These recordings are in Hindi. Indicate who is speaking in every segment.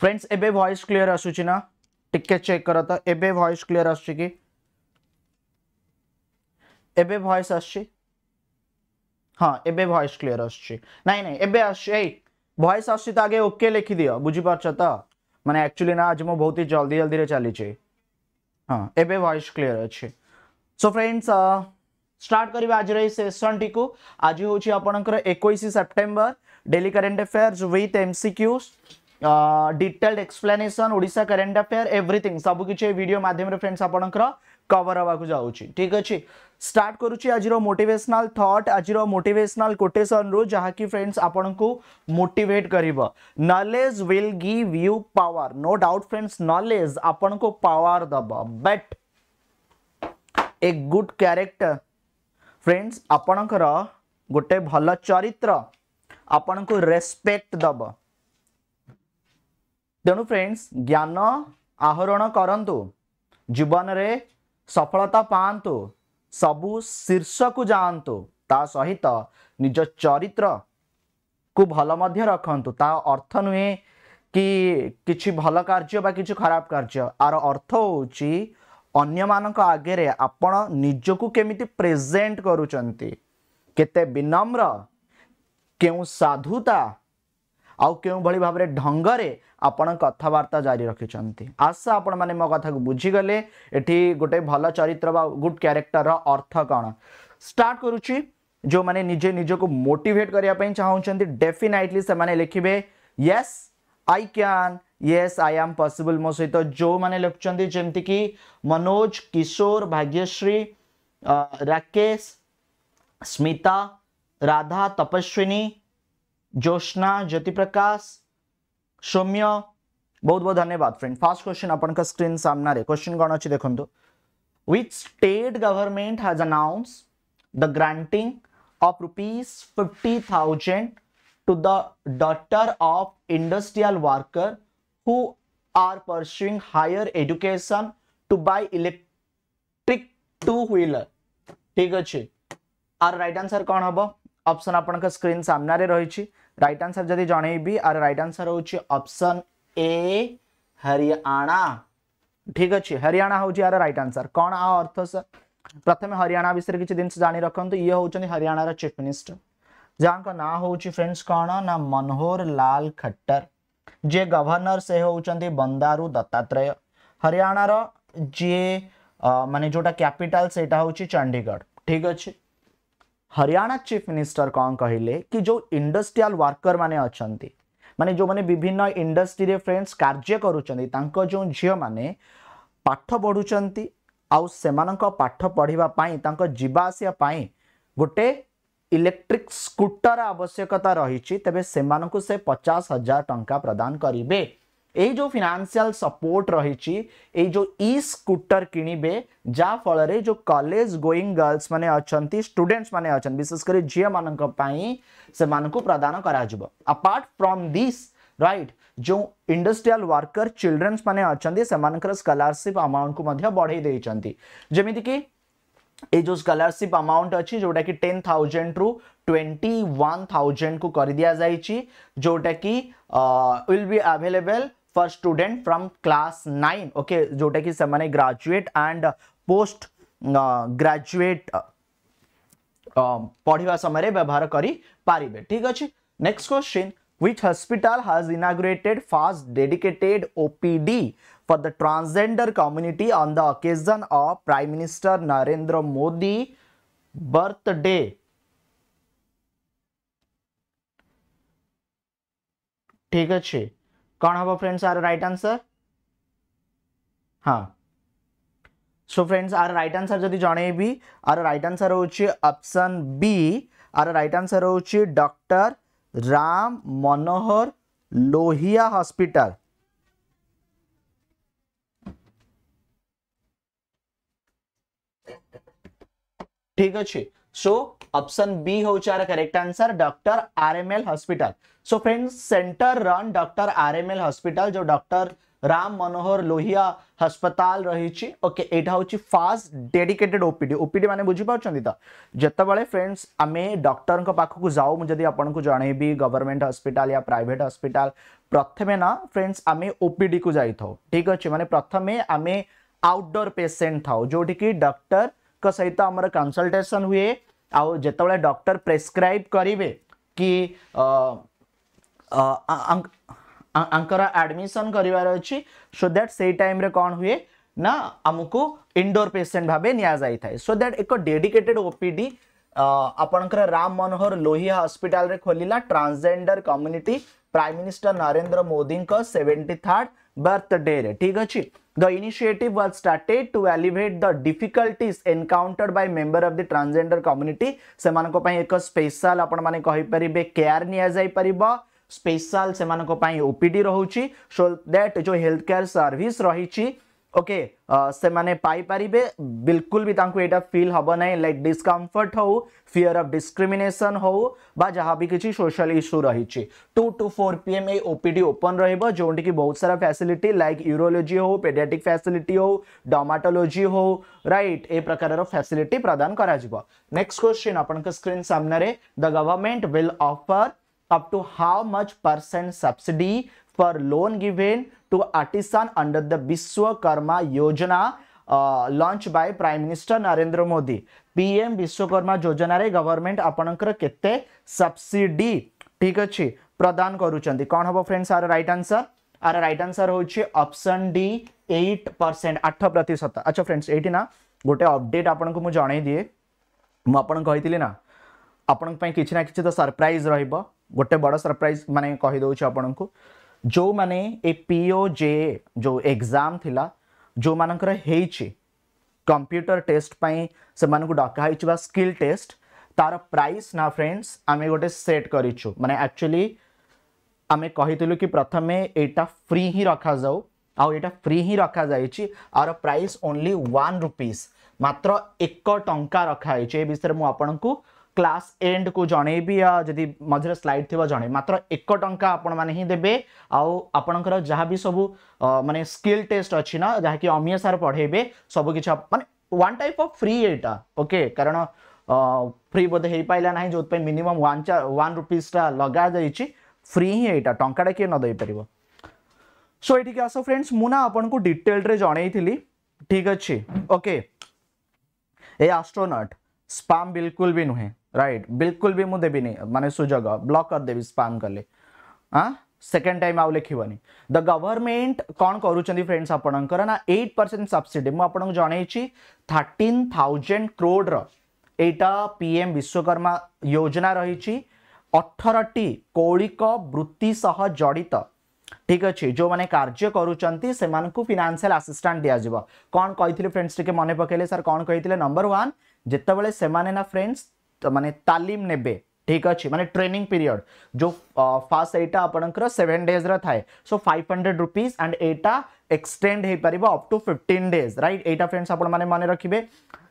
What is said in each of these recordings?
Speaker 1: फ्रेंड्स एबे वॉइस क्लियर आसुची ना टिके चेक कर तो एबे वॉइस क्लियर आसुची कि एबे वॉइस आसुची हां एबे वॉइस क्लियर आसुची नहीं नहीं एबे आसुची वॉइस आसुची तो आगे ओके लिखि दियो बुझी पारछ त माने एक्चुअली ना आज मो बहुत ही जल्दी जल्दी रे चली छे हां एबे वॉइस क्लियर अछि सो फ्रेंड्स स्टार्ट करबा आज सेसन टी को आज हूँ अपनकर 21 September daily current affairs with MCQs detailed explanation ओडा करेन्ट अफेयर एव्रिथिंग सबकिछ मध्यम फ्रेंड्स आपण कवर हाँको जाऊँगी ठीक अच्छे स्टार्ट करुच्ची आज मोटिवेशनल थट आज मोटिवेशनल कोटेसन रु जहाँकि फ्रेंड्स आपण को मोटिवेट कर knowledge will give you power no doubt friends knowledge आपण को पावर दब but a good character friends आपणकर गोटे भल चरित्र आपण को रेस्पेक्ट दब ତେଣୁ ଫ୍ରେଣ୍ଡସ୍ ଜ୍ଞାନ ଆହରଣ କରନ୍ତୁ ଜୀବନରେ ସଫଳତା ପାଆନ୍ତୁ ସବୁ ଶୀର୍ଷକୁ ଯାଆନ୍ତୁ ତା ସହିତ ନିଜ ଚରିତ୍ରକୁ ଭଲ ମଧ୍ୟ ରଖନ୍ତୁ ତା ଅର୍ଥ ନୁହେଁ କି କିଛି ଭଲ କାର୍ଯ୍ୟ ବା କିଛି ଖରାପ କାର୍ଯ୍ୟ ଆର ଅର୍ଥ ହେଉଛି ଅନ୍ୟମାନଙ୍କ ଆଗରେ ଆପଣ ନିଜକୁ କେମିତି ପ୍ରେଜେଣ୍ଟ କରୁଛନ୍ତି କେତେ ବିନମ୍ର କେଉଁ ସାଧୁତା ଆଉ କେଉଁଭଳି ଭାବରେ ଢଙ୍ଗରେ आपण कथबार्ता जारी रखिंट आशा आपण मैंने मो कथा बुझीगले गोटे भल चरित्र गुड क्यारेक्टर अर्थ कौन स्टार्ट करुच्ची जो मैंने निजे निजक मोटेट करने चाहते डेफिनेटली लिखे yes I can yes I आम पसबल मो सहित जो मैंने लिखुंट जमीक मनोज किशोर भाग्यश्री राकेश स्मिता राधा तपस्विनी ज्योत्ना ज्योतिप्रकाश सौम्य बहुत बहुत धन्यवाद फ्रेंड फास्ट क्वेश्चन आपन का स्क्रीन सामने क्वेश्चन कौन अच्छे देखो which state government has announce the granting of rupees fifty thousand to the daughter of industrial worker who are pursuing higher education to buy electric two wheeler ठीक अच्छे आर रईट आंसर कौन हम ऑप्शन आपन का स्क्रीन सामने रही है रईट आनसर जब जनईबी आर रईट आनसर हूँ अपसन ए हरियाणा ठीक अच्छे हरियाणा हूँ यार रईट आनसर कौन आर्थ सर प्रथम हरियाणा विषय किसी जिन जान रखु ये हूँ हरियाणार चिफ मिनिस्टर जहाँ ना हूँ फ्रेंड्स कौन ना मनोहर लाल खट्टर जे गवर्नर से हूँ बंदारू दत्तात्रेय हरियाणार जी माने जोटा कैपिटल से चंडीगढ़ ठीक अच्छे ହରିୟାଣା ଚିଫ୍ ମିନିଷ୍ଟର କ'ଣ କହିଲେ କି ଯେଉଁ ଇଣ୍ଡଷ୍ଟ୍ରିଆଲ ୱାର୍କରମାନେ ଅଛନ୍ତି ମାନେ ଯେଉଁମାନେ ବିଭିନ୍ନ ଇଣ୍ଡଷ୍ଟ୍ରିରେ ଫ୍ରେଣ୍ଡସ୍ କାର୍ଯ୍ୟ କରୁଛନ୍ତି ତାଙ୍କ ଯେଉଁ ଝିଅମାନେ ପାଠ ପଢ଼ୁଛନ୍ତି ଆଉ ସେମାନଙ୍କ ପାଠ ପଢ଼ିବା ପାଇଁ ତାଙ୍କ ଯିବା ଆସିବା ପାଇଁ ଗୋଟେ ଇଲେକ୍ଟ୍ରିକ୍ ସ୍କୁଟର ଆବଶ୍ୟକତା ରହିଛି ତେବେ ସେମାନଙ୍କୁ ସେ ପଚାଶ ହଜାର ଟଙ୍କା ପ୍ରଦାନ କରିବେ ये जो फिनान्सील सपोर्ट रही जो इ स्कूटर किणवे जहाँफल जो कलेज गोईंग गर्ल्स मैंने अच्छा स्टूडेन्ट्स मैंने अच्छा विशेषकर झील मानी से मानक प्रदान करपार्ट फ्रम दिस् रईट जो इंडस्ट्रियल वर्कर चिल्ड्रेन्स मैंने अच्छा से मकलारसीप अमाउंट को बढ़ई कि ये जो स्कलारसीप अमाउंट अच्छी जोटा कि टेन थाउजेंड रु ट्वेंटी वन थाउजेंड को कर दि जाइए जोटा कि will be available for student from class nine okay जो की समान ग्रेजुएट एंड पोस्ट ग्रेजुएट पढ़ा समय uh, uh, um, व्यवहार करें ठीक अच्छे next question which hospital has inaugurated first dedicated OPD for the transgender community on the occasion of prime minister Narendra Modi birthday ठीक अच्छे कौन हम फ्रेंड्स आर राइट आंसर हाँ सो फ्रेंड्स आर राइट आंसर जदि जनइबी आर राइट आंसर हूँ ऑप्शन बी आर राइट आंसर हो डॉक्टर राम मनोहर लोहिया हॉस्पिटल ठीक अच्छे सो ऑप्शन बी हो आर correct answer doctor RML hospital so friends centre run doctor RML hospital जो डॉक्टर राम मनोहर लोहिया हस्पताल रही ओके यहाँ हूँ फास्ट डेडिकेटेड ओपीडी ओपीडी मैंने बुझीपार तो जितेबाला फ्रेंड्स आम डक्टर पाखक जाऊँ मुझे आपको जन गवर्नमेंट हस्पिटाल या प्राइट हस्पिटाल प्रथम ना फ्रेंड्स आम ओपीडी को जाइ ठीक अच्छे मानते प्रथम आम आउटडोर पेसेंट था जोटि कि डक्टर सहित आम कनसलटेसन हुए आते जो डक्टर प्रेसक्राइब करेंगे कि आंकर एडमिशन करार अच्छी सो दैट से टाइम कौन हुए ना आमको इंडोर पेसेंट भाव निया था सो दैट एक डेडिकेटेड ओपीडी आपणकर राम मनोहर लोहिया हस्पिटाल खोल ला transgender community prime minister Narendra Modi seventy third birthday ठीक अच्छे the initiative was started to alleviate the difficulties encountered by member of the transgender community से एक स्पेशल आपण मैंने कहीपर केयार निया जापर स्पेशल से ओपीडी रोचे सो दैट जो हेल्थ केयर सर्विस रही ओके okay, uh, से पारे बिल्कुल भी तांकु एटा फील हम ना लाइक डिस्कम्फर्ट हो फियर ऑफ डिस्क्रिमिनेशन हो बा जहाँ भी किसी सोशल इश्यू रही two to four P M ए ओपीडी ओपन रोटी की बहुत सारा फैसिलिटी लाइक यूरोलोजी हो पेडियाटिक फैसिलिटी हो डोमाटोलोजी हो रईट ए प्रकार फैसिलिटी प्रदान करेक्स्ट क्वेश्चन आप स्क्रीन सामने the government will offer up to how much percent subsidy for loan given to artisan under the Vishwakarma Yojana launch bye prime minister Narendra Modi PM Vishwakarma Yojana government आपणकर सब्सिडी ठीक अच्छे प्रदान कर कौन हम फ्रेंड्स आर रईट आंसर आर रईट आंसर होची ऑप्शन डी 8 परसेंट आठ प्रतिशत अच्छा फ्रेंड्स ये ना गोटे अपडेट आपंक मुझे मुझे कही ना आपण कि तो सरप्राइज रहा ଗୋଟେ ବଡ଼ ସରପ୍ରାଇଜ୍ ମାନେ କହିଦେଉଛି ଆପଣଙ୍କୁ ଯେଉଁମାନେ ଏ ପି ଓ ଜେ ଯେଉଁ ଏକ୍ଜାମ୍ ଥିଲା ଯେଉଁମାନଙ୍କର ହେଇଛି କମ୍ପ୍ୟୁଟର ଟେଷ୍ଟ ପାଇଁ ସେମାନଙ୍କୁ ଡକା ହେଇଛି ବା ସ୍କିଲ୍ ଟେଷ୍ଟ ତାର ପ୍ରାଇସ୍ ନା ଫ୍ରେଣ୍ଡସ୍ ଆମେ ଗୋଟେ ସେଟ୍ କରିଛୁ ମାନେ ଆକ୍ଚୁଆଲି ଆମେ କହିଥିଲୁ କି ପ୍ରଥମେ ଏଇଟା ଫ୍ରି ହିଁ ରଖାଯାଉ ଆଉ ଏଇଟା ଫ୍ରି ହିଁ ରଖାଯାଇଛି ଆର ପ୍ରାଇସ୍ ଓନ୍ଲି ୱାନ୍ ରୁପିଜ୍ ମାତ୍ର ଏକ ଟଙ୍କା ରଖାଯାଇଛି ଏ ବିଷୟରେ ମୁଁ ଆପଣଙ୍କୁ ক্লাস এন্ড কু জনাইবি যদি মঝিরে স্লাইড থিব জনাই মাত্র এক টঙ্কা আপন মানে হি দেবে আউ আপনকর যাহা বি সবু মানে স্কিল টেস্ট অছি না যাহা কি অমিয়া স্যার পড়াইবে সবু কিছু মানে ওয়ান টাইপ অফ ফ্রি এটা ওকে কারণ ফ্রি বোধ হয়ে পাইলা না যে মিনিমম ওয়ান ওয়ান রুপিজটা লগা যাইছি ফ্রি হি এইটা টঙ্কাটা কিয়ে নদইপার সো এটিকে আস ফ্রেন্ডস মু না আপনার ডিটেলরে জনাইলি ঠিক আছে ওকে ए आस्ट्रोनट स्पाम बिल्कुल भी नुहे राइट बिल्कुल भी मुझे देवी मानते सुजोग ब्लक करदेवि स्पाम कले हाँ सेकेंड टाइम आउ लिखबनी द गवर्नमेंट कौन कर फ्रेंड्स आपणकर ना एट परसेंट सब्सीडी मुझे जनइी थर्टीन थाउजेंड क्रोड्र यहाँ एम विश्वकर्मा योजना रही अठर टी कौलिक वृत्ति जड़ित ठीक अच्छे जो मैंने कार्य करुँच से फिनान्सीआल आसीस्टाट दिज्व कौन कही फ्रेंड्स टी मन पकड़े सर कौन कही नंबर वन जिते बड़े फ्रेंड्स मान तालीम ने ठीक अच्छे मानते ट्रेनिंग पीरियड जो फास्ट एटा आप सेवेन डेज रहा है so five hundred rupees and यहाँ एक्सटेड हो पार up to fifteen days right यहाँ फ्रेंड्स आपने मन रखिए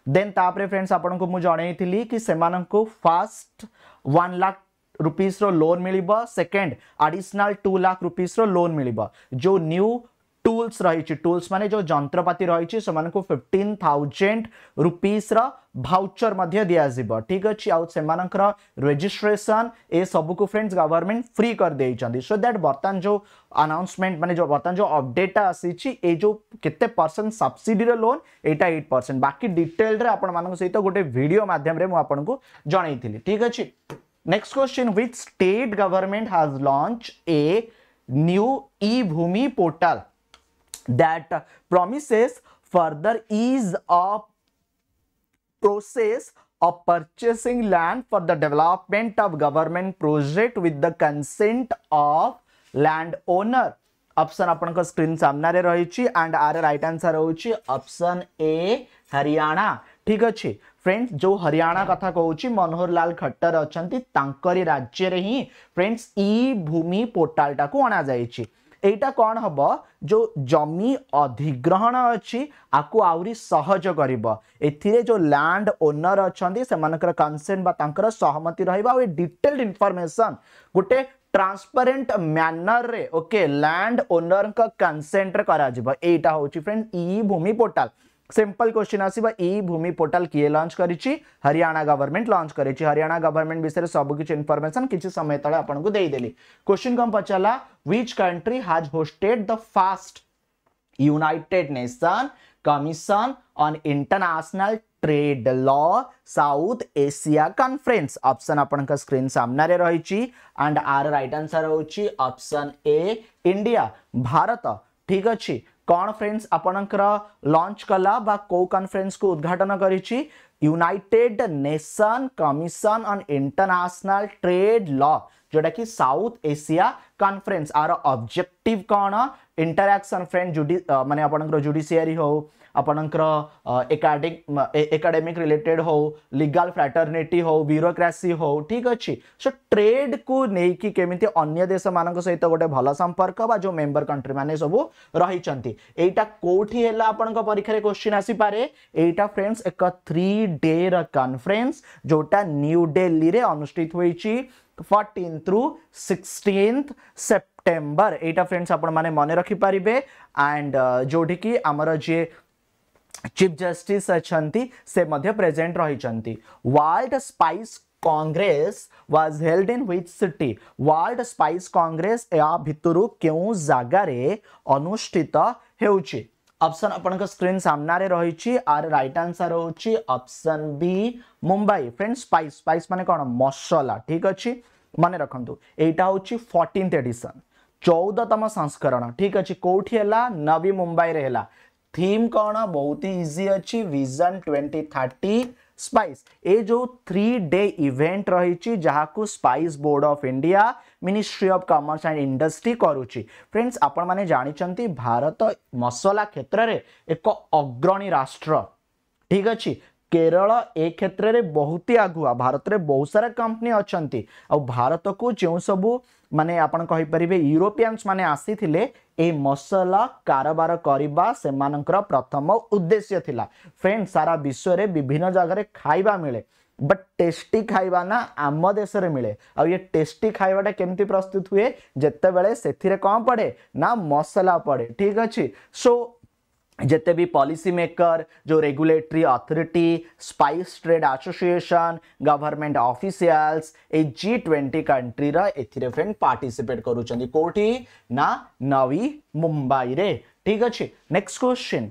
Speaker 1: देन तापर फ्रेंड्स आपन मुझे जन कि फास्ट वन लाख रुपीज रो लोन मिल second additional two lakh rupees रो लोन मिल जो न्यू टूल्स रही टूल्स मान जो जंत्रपाति रही फिफ्टीन थाउजेंड रुपीज रउचर दिजाव ठीक अच्छे आमकर रेजिट्रेसन ए सबको फ्रेंड्स गवर्नमेंट फ्री कर दे सो दैट बर्तमान जो अनाउन्समेंट मानते जो बर्तमान जो अबडेट आसी के परसेंट सब्सीडी लोन यहाँ एट परसेंट बाकी डिटेल आपत गोटे भिड मध्यम आपको जनई ठीक अच्छे next question with state government has launch a new e Bhumi portal that promises further ease of process of purchasing land for the development of government project with the consent of land owner option आपण स्क्रीन सामने रही एंड आर रईट आंसर हूँ ऑप्शन ए हरियाणा ठीक अच्छे फ्रेंड्स जो हरियाणा कथा कहूँ मनोहर लाल खट्टर अच्छा राज्य हिं फ्रेंड्स इ भूमि पोर्टाल टाक अणाई यहाँ कौन हम जो जमी अधिग्रहण अच्छी आपको आहरी सहज कर जो लैंड ओनर अच्छा से मानकर कनसेन सहमति रही डिटेल्ड इनफर्मेसन गोटे ट्रांसपेरेंट मानर रे ओके लैंड ओनर का कनसेंट्रे करा friend e Bhumi portal simple question आस भूमि पोर्टाल किए लॉन्च करी हरियाणा गवर्नमेंट लॉन्च करी हरियाणा गवर्नमेंट विषय में सबकि इनफर्मेसन किसी समय तेज आपको देदेली क्वेश्चन कम पचारा which country has hosted the first United Nation Commission on International Trade Law South Asia Conference option आपन का स्क्रीन सामने रही आर right answer option A India Bharat ठीक अच्छी कौन फ्रेंड्स आपणकर लंच कला कौ को को उद्घाटन कर United Nation Commission on International Trade Law जोटा कि साउथ एशिया कॉन्फ्रेंस आर ऑब्जेक्टिव कौन इंटराक्शन फ्रेंड जुडी माने आपणकर जुडिशियरी हो आपणकर एकाडेमिक रिलेटेड हो लीगल फ्राटर्निटी हो ब्यूरोक्रासी हो ठीक अच्छे सो ट्रेड को लेकिन केमी अगर देश मान सहित गोटे भल संपर्क जो मेम्बर कंट्री मैंने सब रही कौटी है आपंप परीक्षा क्वेश्चन आसपे यहीटा फ्रेंड्स एक थ्री डे रनफरेन्स जोटा न्यू डेली रे अनुषित हो फर्टीन थ्रु सिक्सटिन्थ सेप्टेम्बर यहाँ फ्रेंड्स आप मन रखिपारे एंड जोटी की आमर जी ଚିଫ୍ ଜଷ୍ଟିସ୍ ଅଛନ୍ତି ସେ ମଧ୍ୟ ପ୍ରେଜେଣ୍ଟ ରହିଛନ୍ତି World Spice Congress was held in which city World Spice Congress ଏହା ଭିତରୁ କେଉଁ ଜାଗାରେ ଅନୁଷ୍ଠିତ ହେଉଛି ଅପସନ୍ ଆପଣଙ୍କ ସ୍କ୍ରିନ୍ ସାମ୍ନାରେ ରହିଛି ଆର୍ ରାଇଟ୍ ଆନ୍ସର୍ ହେଉଛି option B Mumbai friend spice spice ମାନେ କ'ଣ ମସଲା ଠିକ୍ ଅଛି ମନେ ରଖନ୍ତୁ ଏଇଟା ହେଉଛି ଫର୍ଟିନ୍ଥ ଏଡିସନ୍ ଚଉଦତମ ସଂସ୍କରଣ ଠିକ୍ ଅଛି କେଉଁଠି ହେଲା ନବି ମୁମ୍ବାଇରେ ହେଲା थीम कौन बहुत ही इजी अच्छी विजन ट्वेंटी थर्टी स्पाइस ए जो थ्री डे इवेंट रही को Spice Board of India Ministry of Commerce and Industry करुच्ची फ्रेंड्स आपण मैंने जानते भारत मसला क्षेत्र में एक अग्रणी राष्ट्र ठीक अच्छे केरल एक क्षेत्र में बहुत ही आगुआ भारत में बहुत सारा कंपनी अच्छा भारत को जो सबू ମାନେ ଆପଣ କହିପାରିବେ ୟୁରୋପିଆନ୍ସ ମାନେ ଆସିଥିଲେ এই মশলা কারবার করা সেমানকর প্রথম উদ্দেশ্য লা ফ্রেন্ড সারা বিশ্বরে বিভিন্ন জায়গায় খাইবা মিলে বট টেস্টি খাইবা না আম দেশে মিলে আয়ে টেস্টি খাইবাটা কেমতি প্রস্তুত হুয়ে যেতবে সেথিরে কম পড়ে না মশলা পড়ে ঠিক আছে সো जिते भी पॉलिसी मेकर जो regulatory authority spice trade association government officials ए जी ट्वेंटी कंट्री रे फ्रेंड पार्टिसिपेट कोठी ना नवी मुंबई रे ठीक अच्छे next question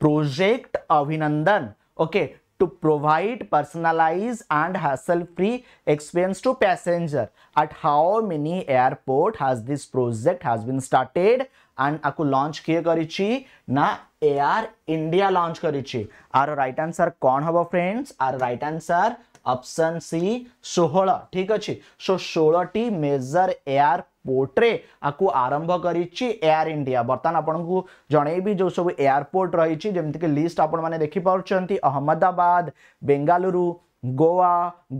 Speaker 1: project Abhinandan okay to provide personalise and hassle free experience to passenger at how many airport has this project has been started and आपको लॉन्च किए कर एआर इंडिया लॉन्च करी आर राइट आंसर कौन हम फ्रेंड्स आर राइट आंसर ऑप्शन सी षोह ठीक अच्छे सो षोह मेजर एयर पोर्ट्रे आपको आरंभ कर एयर इंडिया बर्तमान आपको जनईबी जो सब एयरपोर्ट रही लिस्ट आप देखिपुट अहमदाबाद बेंगालुरु गोवा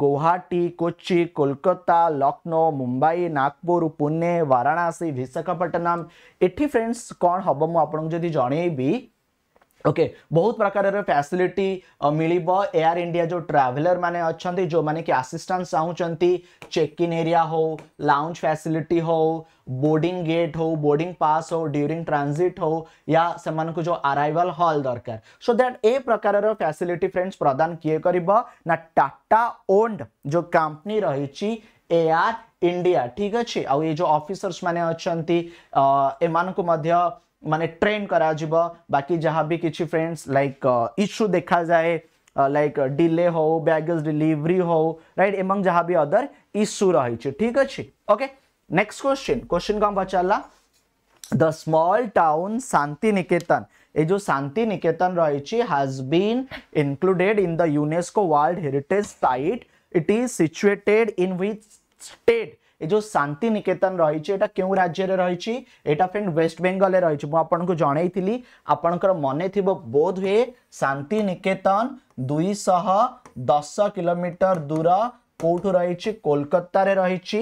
Speaker 1: गुवाहाटी कोच्चि कोलकाता लखनऊ मुंबई नागपुर पुणे वाराणसी विशाखापटनम ये ଫ୍ରେଣ୍ଡସ୍ कौन हम मुझे ଆପଣଙ୍କୁ तो ଯଦି ओके okay, बहुत प्रकार फैसिलिटी मिल एयार इंडिया जो ट्राभेलर मैंने अच्छा जो मैंने कि आसीस्टान्स चाहते चेक इन एरिया हो लाउंज फैसिलिटी हो बोर्डिंग गेट हो बोर्डिंग पास हो ड्यूरिंग ट्रांजिट हो या से को जो अराइवल हॉल दरकार सो दैट ए प्रकार फैसिलिटी फ्रेंड्स प्रदान किए कर ना टाटा ओंड जो कंपनी रही एयर इंडिया ठीक अच्छे आ जो अफिसर्स मैंने अच्छा एम को माने ट्रेन कराଯିबा बाकी जहाँ भी किसी फ्रेंड्स लाइक इश्यू देखा जाए लाइक uh, डिले हो बैगेज डिलीवरी हो राइट एवं जहाँ भी अदर इश्यू रही ठीक अच्छे ओके नेक्स्ट क्वेश्चन क्वेश्चन कौन पचारा the small town Shantiniketan ये जो शांति निकेतन रही has been included in the UNESCO world heritage site it is situated in which state ଏ ଯେଉଁ ଶାନ୍ତି ନିକେତନ ରହିଛି ଏଇଟା କେଉଁ ରାଜ୍ୟରେ ରହିଛି ଏଇଟା ଫ୍ରେଣ୍ଡ ୱେଷ୍ଟବେଙ୍ଗଲରେ ରହିଛି ମୁଁ ଆପଣଙ୍କୁ ଜଣେଇଥିଲି ଆପଣଙ୍କର ମନେ ଥିବ ବୋଧ ହୁଏ ଶାନ୍ତି ନିକେତନ ଦୁଇଶହ ଦଶ କିଲୋମିଟର ଦୂର কোঠু রয়েছে কলকাতার রয়েছে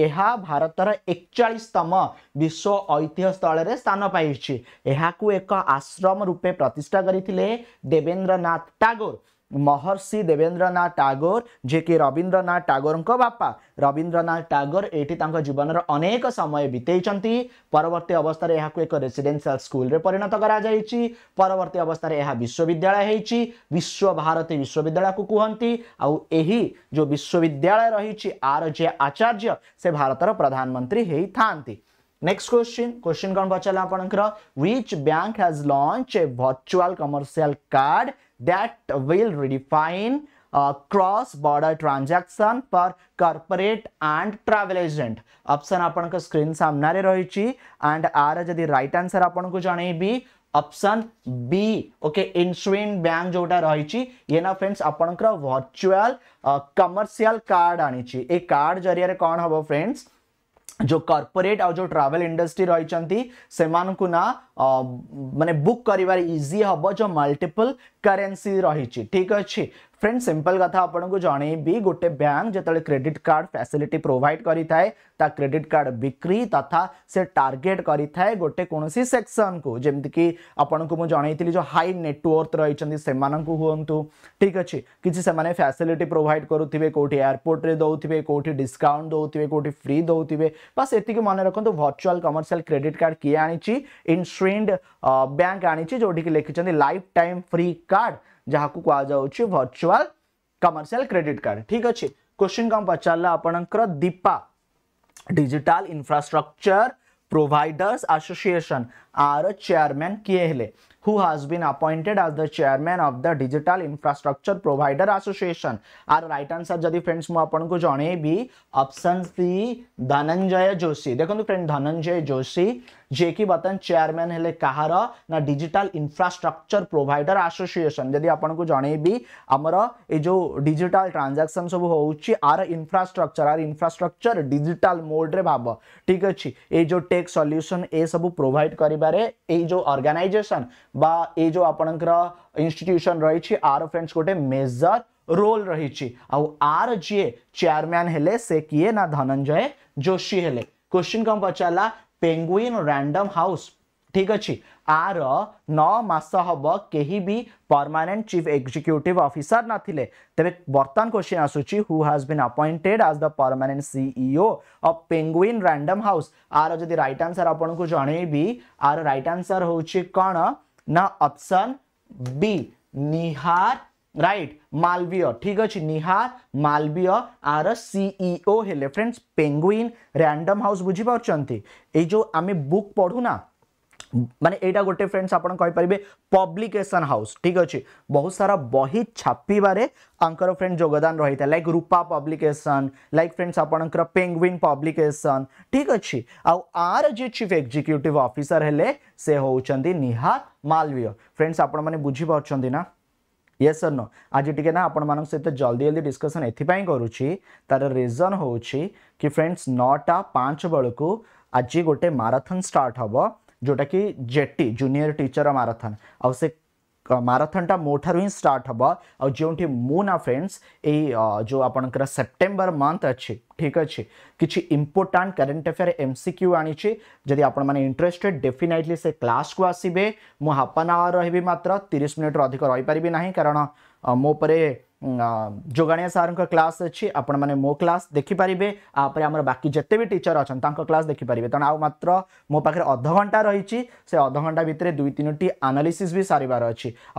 Speaker 1: আহা ভারতর একচাশতম বিশ্ব ঐতিহ্য স্থলের স্থান পাইছে এখন এক আশ্রম রূপে প্রতিষ্ঠা করে দেবেন্দ্রনাথ টাগোর ମହର୍ଷି ଦେବେନ୍ଦ୍ରନାଥ ଟାଗୋର ଯିଏକି ରବୀନ୍ଦ୍ରନାଥ ଟାଗୋରଙ୍କ ବାପା ରବୀନ୍ଦ୍ରନାଥ ଟାଗୋର ଏଠି ତାଙ୍କ ଜୀବନର ଅନେକ ସମୟ ବିତେଇଛନ୍ତି ପରବର୍ତ୍ତୀ ଅବସ୍ଥାରେ ଏହାକୁ ଏକ ରେସିଡେନ୍ସିଆଲ ସ୍କୁଲରେ ପରିଣତ କରାଯାଇଛି ପରବର୍ତ୍ତୀ ଅବସ୍ଥାରେ ଏହା ବିଶ୍ୱବିଦ୍ୟାଳୟ ହେଇଛି ବିଶ୍ୱଭାରତୀ ବିଶ୍ୱବିଦ୍ୟାଳୟକୁ କୁହନ୍ତି ଆଉ ଏହି ଯେଉଁ ବିଶ୍ୱବିଦ୍ୟାଳୟ ରହିଛି ଆର ଯିଏ ଆଚାର୍ଯ୍ୟ ସେ ଭାରତର ପ୍ରଧାନମନ୍ତ୍ରୀ ହେଇଥାନ୍ତି नेक्स्ट क्वेश्चन क्वेश्चन कौन पचारे आपंकर which bank has launch a virtual commercial card that will redefine uh, cross-border transaction for corporate and travel agent. Option आपनका screen सामनारे रही and आर जदि right answer आपनको जनेबी option B okay IndusInd bank जोटा रही ये ना फ्रेंड्स आपणकर भर्चुआल कमर्सीआल कार्ड आनी कार्ड जरिया कौन हम फ्रेंड्स जो कर्पोरेट आ जो ट्राभेल इंडस्ट्री रही ना मानने बुक कर इजी हम जो मल्टीपल करेन्सी रही ठीक अच्छे फ्रेंड सिंपल कथ आपको जनईबी गोटे बैंक जो क्रेडिट कार्ड फैसिलिटी प्रोवाइड करें क्रेडिट कार्ड बिक्री तथा से टार्गेट करें गोटे कौन सेक्शन को जमीक आपको जनईली जो हाई नेटवर्थ रही से हूँ ठीक अच्छे किसी से फैसिलिटी प्रोभाइड करुवे कौटी एयरपोर्ट दौथे कौटी डिस्काउंट दौथे कौटी फ्री दौथे बस ये मन रखुद भर्चुआल कमर्सील क्रेडिट कार्ड किए आनी इनस्विंड बैंक आनी जो लिखिं लाइफ टाइम फ्री कार्ड ଯାହାକୁ କୁହାଯାଉଛି ଭର୍ଚୁଆଲ कमर्सील क्रेडिट कार्ड ठीक अच्छे क्वेश्चन कौन पचारा ଆପଣଙ୍କର DIPA digital infrastructure providers association आर चेयरमैन किए हेले who has been appointed as the chairman of the digital infrastructure provider association आर राइट आंसर जदि फ्रेंड्स मुझे जनईबी अपसन सी धनंजय जोशी देखो फ्रेंड धनंजय जोशी जेकि बर्तमान चेयरमैन है कहार ना डिजिटल इनफ्रास्ट्रक्चर प्रोभाइडर आसोसीएसन जदि आपको जन आमर ये जो डिजिटल ट्रांजाक्शन सब हूँ आर इनफ्रास्ट्रक्चर आर इनफ्रास्ट्रक्चर डिजिटल मोड्रे भाव ठीक अच्छे ये जो टेक् सल्यूसन ये सब प्रोभाइड करिबारे ए जो ऑर्गेनाइजेशन जो रही आर फ्रेंड्स गोटे मेजर रोल रही आर जी चेयरमैन से किए ना धनंजय जोशी हेले क्वेश्चन कौन पचारा ପେଙ୍ଗୁଇନ୍ ରାଣ୍ଡମ୍ ହାଉସ୍ ଠିକ୍ ଅଛି ଆର ନଅ ମାସ ହେବ କେହି ବି ପରମାନେଣ୍ଟ ଚିଫ୍ ଏକ୍ଜିକ୍ୟୁଟିଭ୍ ଅଫିସର ନଥିଲେ ତେବେ ବର୍ତ୍ତମାନ କ୍ୱେଶ୍ଚିନ୍ ଆସୁଛି who has been appointed as the permanent CEO of Penguin Random House ଆର ଯଦି ରାଇଟ୍ ଆନ୍ସର୍ ଆପଣଙ୍କୁ ଜଣେଇବି ଆର ରାଇଟ୍ ଆନ୍ସର୍ ହେଉଛି କ'ଣ ନା option B Nihar right Malviya ঠিক আছে নিহার মালবীয় আর সিইও হেলে ফ্রেন্ডস পেঙ্গুইন র্যান্ডম হাউস বুঝিপারছেন এই যে আমি বুক পড়ু না মানে এইটা গোটে ফ্রেন্ডস আপনার কইপারে পব্লিকেসন হাউস ঠিক আছে বহু সারা বহি ছাপিবারে আঙ্কর ফ্রেন্ড যোগদান রয়েছে like Rupa publication like friends আপনার পেঙ্গুইন পব্লিকেসন ঠিক আছে আর যে চিফ এক্সিক্যুটিভ অফিসর হলে সে হচ্ছেন নিহার মালবীয় ফ্রেন্ডস আপনার মানে বুঝিপারছেন না ये सर नो आज टी आपण सहित जल्दी जल्दी डिस्कसन एपाई करुच्ची तार रिजन हो फ्रेंड्स नौटा पाँच बेलू आज गोटे माराथन स्टार्ट हे जोटा कि जेटी जूनियर टीचर माराथन आ ମାରାଥନ୍ଟା ମୋଠାରୁ ହିଁ ଷ୍ଟାର୍ଟ ହେବ ଆଉ ଯେଉଁଠି ମୁଁ ନା ଫ୍ରେଣ୍ଡସ୍ ଏଇ ଯେଉଁ ଆପଣଙ୍କର ସେପ୍ଟେମ୍ବର ମନ୍ଥ ଅଛି ଠିକ୍ ଅଛି କିଛି important current affair M C Q ଆଣିଛି ଯଦି ଆପଣମାନେ ଇଣ୍ଟରେଷ୍ଟେଡ୍ ଡେଫିନାଇଟଲି ସେ କ୍ଲାସ୍କୁ ଆସିବେ ମୁଁ ହାଫ୍ ଆନ୍ ଆୱାର୍ ରହିବି ମାତ୍ର ତିରିଶ ମିନିଟ୍ରୁ ଅଧିକ ରହିପାରିବି ନାହିଁ କାରଣ ମୋ ପରେ जोगाणिया सार क्लास अच्छी मैंने मो क्लास देखिपारे आप बाकी जिते भी टीचर अच्छा क्लास देखिपारे तेना आ मात्र मो पाखे अधघंटा रही से अधघंटा भितर दुई तीनो आनालीसीस भी सारे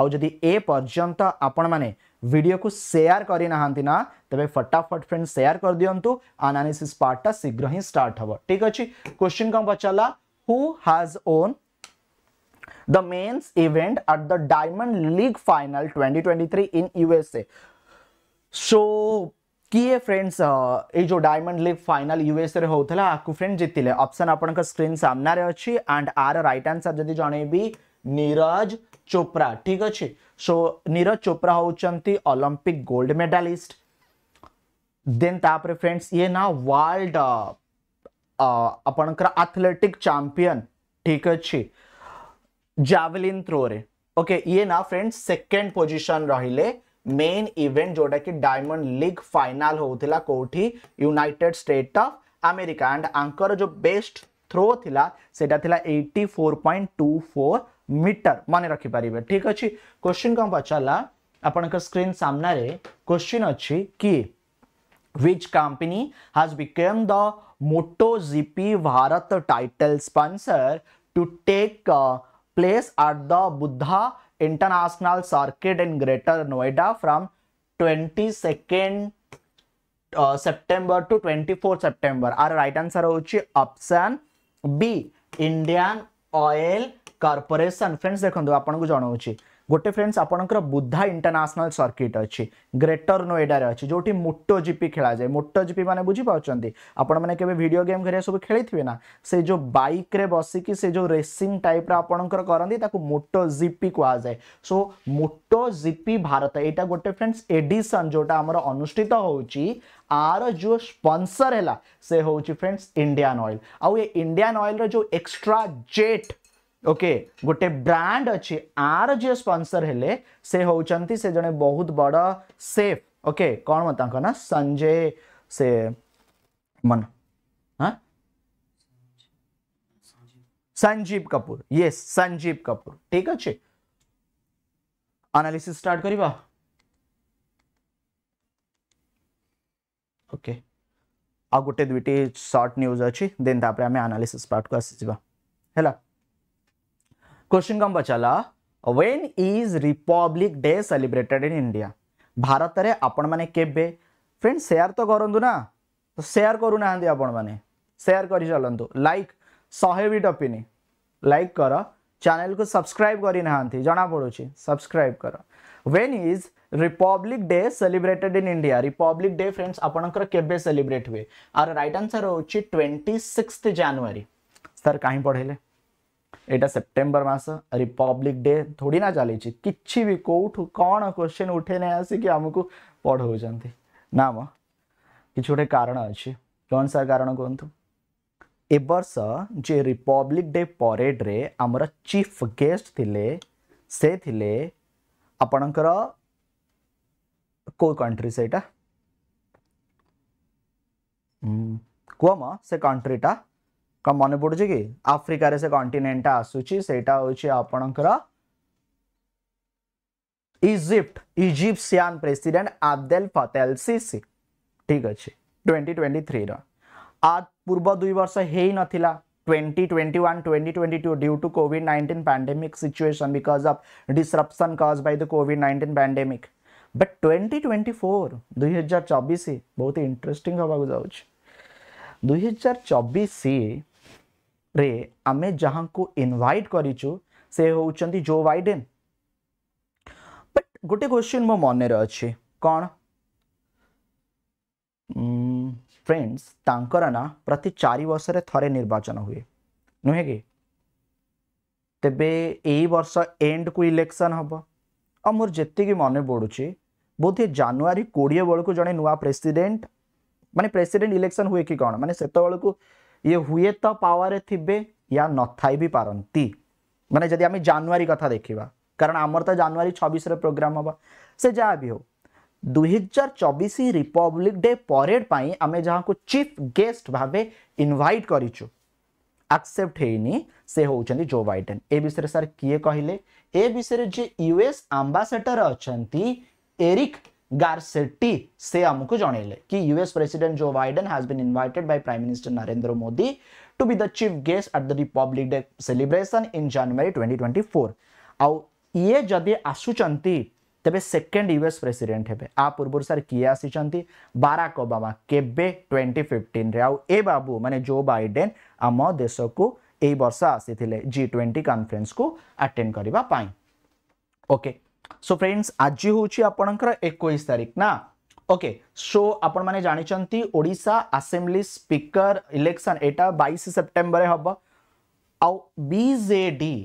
Speaker 1: आदि ए पर्यंत आपण मैंने वीडियो को सेयार करना ना तेज फटाफट फ्रेंड सेयार कर दिंतु आनालीसीस पार्टा शीघ्र ही स्टार्ट हम ठीक अच्छे क्वेश्चन कौन पचारा who has won event at the diamond league diamond twenty twenty three in USA so किए फ्रेंड्स ये जो डायमंड लीग फाइनाल यूएस होता आपको फ्रेंड जितने अप्सन आप स्क्रीन सामने अच्छी एंड आर रईट आंसर जब जन नीरज चोप्रा ठीक अच्छे सो so, नीरज चोप्रा होती ओलंपिक गोल्ड मेडालिस्ट देन तापर फ्रेंड्स ये ना वर्ल्ड आपण आथलेटिक चैंपियन ठीक अच्छे जावलिन थ्रो रे ओके ये ना फ्रेंड्स सेकेंड पोजिशन रहिले मेन इवेंट जोटा कि डायमंड लीग फाइनाल होता कौटी United State of America and आंकर जो बेस्ट थ्रो थिला सेटा थिला 84.24 मीटर मन रखिपारे ठीक अच्छे क्वेश्चन कौन पचारा आपण स्क्रीन सामने क्वेश्चन अच्छी कि which company has become the Moto GP Bharat title to to take place at the Buddh international circuit in greater noida from 22nd uh, september to 24th september our right answer hochi option b indian oil corporation friends dekhantu apan ku janauchi ଗୋଟେ ଫ୍ରେଣ୍ଡସ୍ ଆପଣଙ୍କର ବୁଦ୍ଧା ଇଣ୍ଟରନ୍ୟାସନାଲ୍ ସର୍କିଟ୍ ଅଛି ଗ୍ରେଟର ନୋଏଡ଼ାରେ ଅଛି ଯେଉଁଠି ମୋଟୋ ଜିପି ଖେଳାଯାଏ ମୋଟୋ ଜିପି ମାନେ ବୁଝିପାରୁଛନ୍ତି ଆପଣମାନେ କେବେ ଭିଡ଼ିଓ ଗେମ୍ ଘରିକା ସବୁ ଖେଳିଥିବେ ନା ସେ ଯେଉଁ ବାଇକ୍ରେ ବସିକି ସେ ଯେଉଁ ରେସିଂ ଟାଇପ୍ର ଆପଣଙ୍କର କରନ୍ତି ତାକୁ ମୋଟୋ ଜିପି କୁହାଯାଏ ସୋ ମୋଟୋ ଜିପି ଭାରତ ଏଇଟା ଗୋଟେ ଫ୍ରେଣ୍ଡସ୍ ଏଡିସନ୍ ଯେଉଁଟା ଆମର ଅନୁଷ୍ଠିତ ହେଉଛି ଆର ଯେଉଁ ସ୍ପନ୍ସର ହେଲା ସେ ହେଉଛି ଫ୍ରେଣ୍ଡସ୍ ଇଣ୍ଡିଆନ୍ ଅଏଲ୍ ଆଉ ଏ ଇଣ୍ଡିଆନ୍ ଅଏଲ୍ର ଯେଉଁ ଏକ୍ସଟ୍ରା ଜେଟ୍ ओके गोटे ब्रांड अच्छे आर जी स्पॉन्सर है से होचंती से जने बहुत बड़ा सेफ ओके कौन तांका ना संजय से मन हाँ? संजीव कपूर ये संजीव कपूर ठीक अच्छे अनालीसी स्टार्ट करीबा? ओके आ गोटे दुईटी सर्ट न्यूज अच्छी देन तापर आम आनालीसीस पार्ट को आसीजा है क्वेश्चन कम पचारा when is republic day celebrated in India Bharat में आपण मैंने के फ्रेंड सेयार तो करूँ ना तो सेयार करूना आपण मैंने सेयार कर चलतु लाइक शहे भी टपिनी लाइक कर चैनल को सब्सक्राइब करना जना पड़ू सब्सक्राइब कर when is republic day celebrated in India republic day friends आपंकर सेलिब्रेट हुए आर रईट आनसर हो ट्वेंटी सिक्स जानुरी सर कहीं पढ़े एटा सेप्टेम्बर मस रिपब्लिक डे थोड़ी ना चली कि भी कौट कौन क्वेश्चन उठे ना आसिकी आमको पढ़ाऊँ ना मैं गोटे कारण अच्छे कौन सार कारण कहतु तो? ए बर्ष जे रिपब्लिक डे परेड्रे आम चीफ गेस्ट थिले से थिले आपणकर को कंट्री से हम्म, कंट्रीटा कौन मन पड़ू कि आफ्रिकार से कंटिनेंट आसटा हूँ Egypt Egyptian president Abdel Fattah Sisi ठीक अच्छे ट्वेंटी ट्वेंटी थ्री रूर्व दुई वर्ष हो नाला 2021, 2022 twenty two due to COVID nineteen pandemic situation because of disruption cause by the COVID nineteen pandemic but twenty twenty four दुई हजार चबीश बहुत इंटरेस्टिंग हाँ जाऊ दुई हजार चबीश रे आमे जहाँ को इनवाइट करीचु से होंगे जो वाइडेन बट गोटे क्वेश्चन मो मन अच्छे कौन फ्रेंड्स hmm, ना प्रति चार वर्ष थरे निर्वाचन हुए नुहे कि तेबे यही वर्ष एंड को इलेक्शन हम आ मोर जी मन पड़ू बोध जानुरी कोड़े बेलू जड़े नुआ प्रेसीडेट मानने प्रेसीडेट इलेक्शन हुए कि कौन मानते को ये हुए तो पावर थे या न थी भी पारती मैंने जदि आम जानुर कथा देखा कारण आमर तो जानुरी छबिश प्रोग्राम हम से जहाँ भी हो दुईार चबिश रिपब्लिक डे परेड पर आम जहाँ को चिफ गेस्ट भाव इनभाइट कर आक्सेप्ट से होंगे जो बैडेन ए विषय सर किए कहले ए विषय जी यूएस आंबासेडर अच्छा एरिक गारसेटी से आमको जन कि US president Joe Biden has been invited by prime minister Narendra Modi to be the chief guest at the republic day celebration in January 2024 आउ ये जदि आसुचंती तेज सेकेंड यूएस प्रेसीडेट हे आ पूर्व सर किए आसी बाराक ओबामा के ट्वेंटी रे आउ ए बाबू माने जो बैडेन आम देश को এই বর্ষ আসিলে ट्वेंटी कन्फरेन्स को आटेड करने ओके सो फ्रेंड्स आज हूँ आपणकर एक तारीख ना ओके सो आपण जानते ओडा आसेम्बली स्पीकर इलेक्शन एटा बैश सेप्टेम्बर हम आजेडी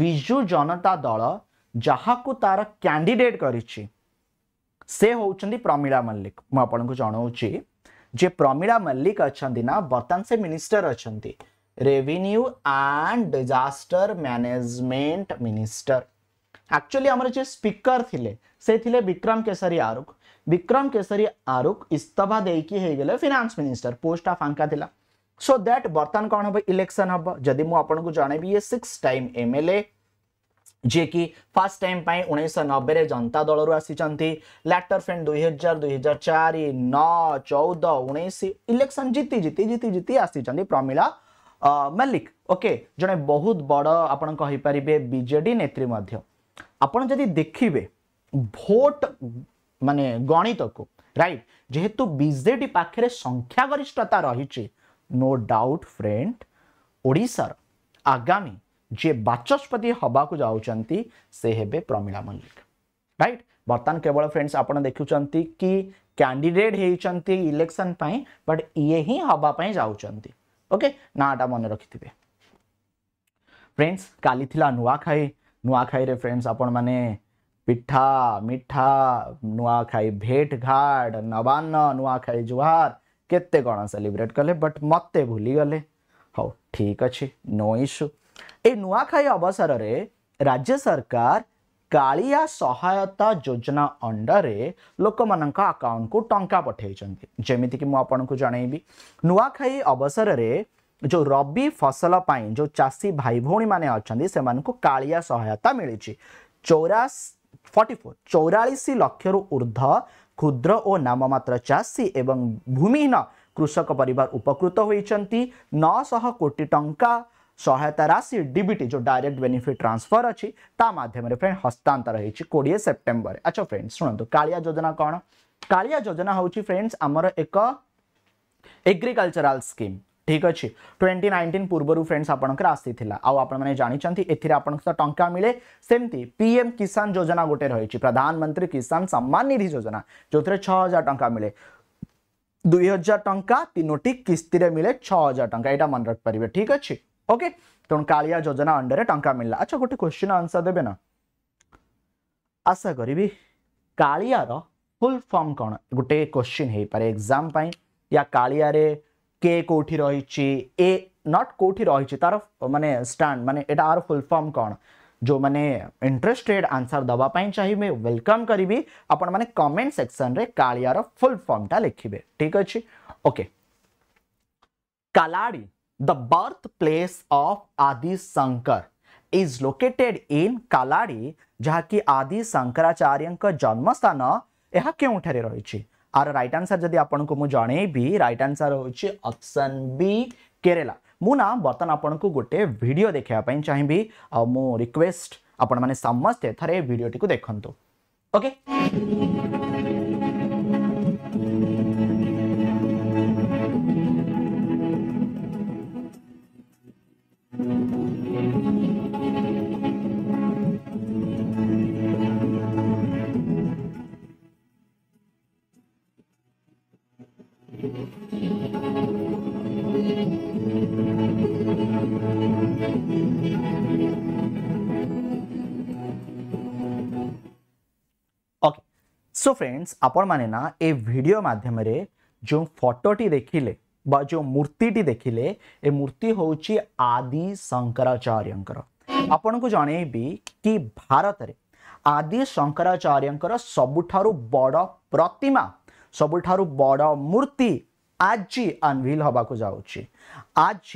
Speaker 1: विजु जनता दल जहाको तार कैंडिडेट कर प्रमिला मल्लिक मुझे जनाऊँ जे प्रमिला मल्लिक अच्छा ना बर्तमान से मिनिस्टर अच्छा revenue and disaster management minister actually आमर जो स्पीकर थिले से थिले विक्रम केसरी आरुख विक्रम केसरी आरुख इस्तफा देकी फिनान्स फाइनेंस मिनिस्टर पोस्टा फांका थिला सो दैट बर्तमान कौन हम इलेक्शन हम जदि मु आपन को जाने भी ये 6 टाइम एमएलए जे कि फर्स्ट टाइम पाई 1990 रे जनता दल रु आसी लैटर फ्रेंड 2000 2004 9 14 19 इलेक्शन जीती जीती जीती जीती आसी प्रमिला मल्लिक ओके जने बहुत बड़ आपण कहि परिबे बीजेडी नेत्री मध्य आपड़ी देखिए भोट मान गणित को राइट जेहेतु बजे पाखे संख्यागरिष्ठता रही नो डाउट फ्रेंड ओडार आगामी जे बाचस्पति हवा को जाए प्रमीला मल्लिक रईट बर्तमान केवल फ्रेंड्स आप देखुं कि कैंडिडेट होती इलेक्शन बट ये ही हवापी जाके okay? नाटा मन रखिथे फ्रेंड्स काली नुआखाई नुआखाई फ्रेंड्स आपण मैंने पिठा मिठा नुआखाई भेट घाट नवान्न नुआखाई जुहार केते कौन सेलिब्रेट कले बट मत भूलीगले हाउ ठीक अच्छे नो इश्यू ए नुआखाई अवसर रे राज्य सरकार कालिया सहायता योजना अंडर लोक मान अकाउंट को टा पठे जमीती कि मुझे जनइबी नुआखाई अवसर में जो रबि फसल पर जो चाषी भाई भी मैंने अच्छा से कालिया सहायता मिली चौरास फर्टी फोर चौरास लक्ष रु ऊर्ध क्षुद्र और नामम चाषी एवं भूमिहीन कृषक परिवार उपकृत होती नौश कोटी टंका सहायता राशि डीबीटी जो डायरेक्ट बेनिफिट ट्रांसफर अच्छी ताध्यम फ्रेंड हस्तांतर होती कोड़े सेप्टेम्बर अच्छा फ्रेंड्स शुणु कालिया योजना कौन कालिया योजना हूँ फ्रेंड्स आमर एक एग्रिकलचराल स्कीम ठीक अच्छे ट्वेंटी नाइंटीन पूर्व फ्रेंड्स आपंकर आसी आपने जानते टाँह मिले सेमती पीएम किसान योजना गोटे रही प्रधानमंत्री किसान सम्मान निधि योजना जो थे छह हजार टाँह मिले दुई हजार टाँचा तीनोटी किस्ती मिले छह हजार टाँचा यहाँ मन रख पारे ठीक अच्छे ओके तेणु कालिया योजना अंडर में टाँह मिलला अच्छा गोटे क्वेश्चन आंसर देवे ना आशा करी फुल फर्म कौन गोटे क्वेश्चन हो पाए एग्जाम या कालिया के कौटी रही ए नट कौटी रही तार मानने स्टाण मान यार फुलफर्म कौन जो मैंने इंटरेस्टेड आंसर दवापी चाहिए वेलकम करी आपने कमेंट सेक्शन में कालियार फुल फॉर्मटा लिखे ठीक अच्छे okay Kalady the birth place of Adi Shankar is located in Kalady जहाँकि आदि शंकराचार्य जन्मस्थान यह क्यों रही आर रईट आंसर जदि आपको जनईबी रईट आंसर हूँ अपसन बी केरला मुना बर्तमान आपन को गोटे भिड देखापी चाहिए मो रिक्वेस्ट आपण मैंने समस्ते थे भिडटी को देखु ओके ସୋ ଫ୍ରେଣ୍ଡସ୍ ଆପଣମାନେ ନା ଏ ଭିଡ଼ିଓ ମାଧ୍ୟମରେ ଯେଉଁ ଫଟୋଟି ଦେଖିଲେ ବା ଯେଉଁ ମୂର୍ତ୍ତିଟି ଦେଖିଲେ ଏ ମୂର୍ତ୍ତି ହେଉଛି ଆଦି ଶଙ୍କରାଚାର୍ଯ୍ୟଙ୍କର ଆପଣଙ୍କୁ ଜଣେଇବି କି ଭାରତରେ ଆଦି ଶଙ୍କରାଚାର୍ଯ୍ୟଙ୍କର ସବୁଠାରୁ ବଡ଼ ପ୍ରତିମା ସବୁଠାରୁ ବଡ଼ ମୂର୍ତ୍ତି आज अनभिल हाँ जाऊँगी आज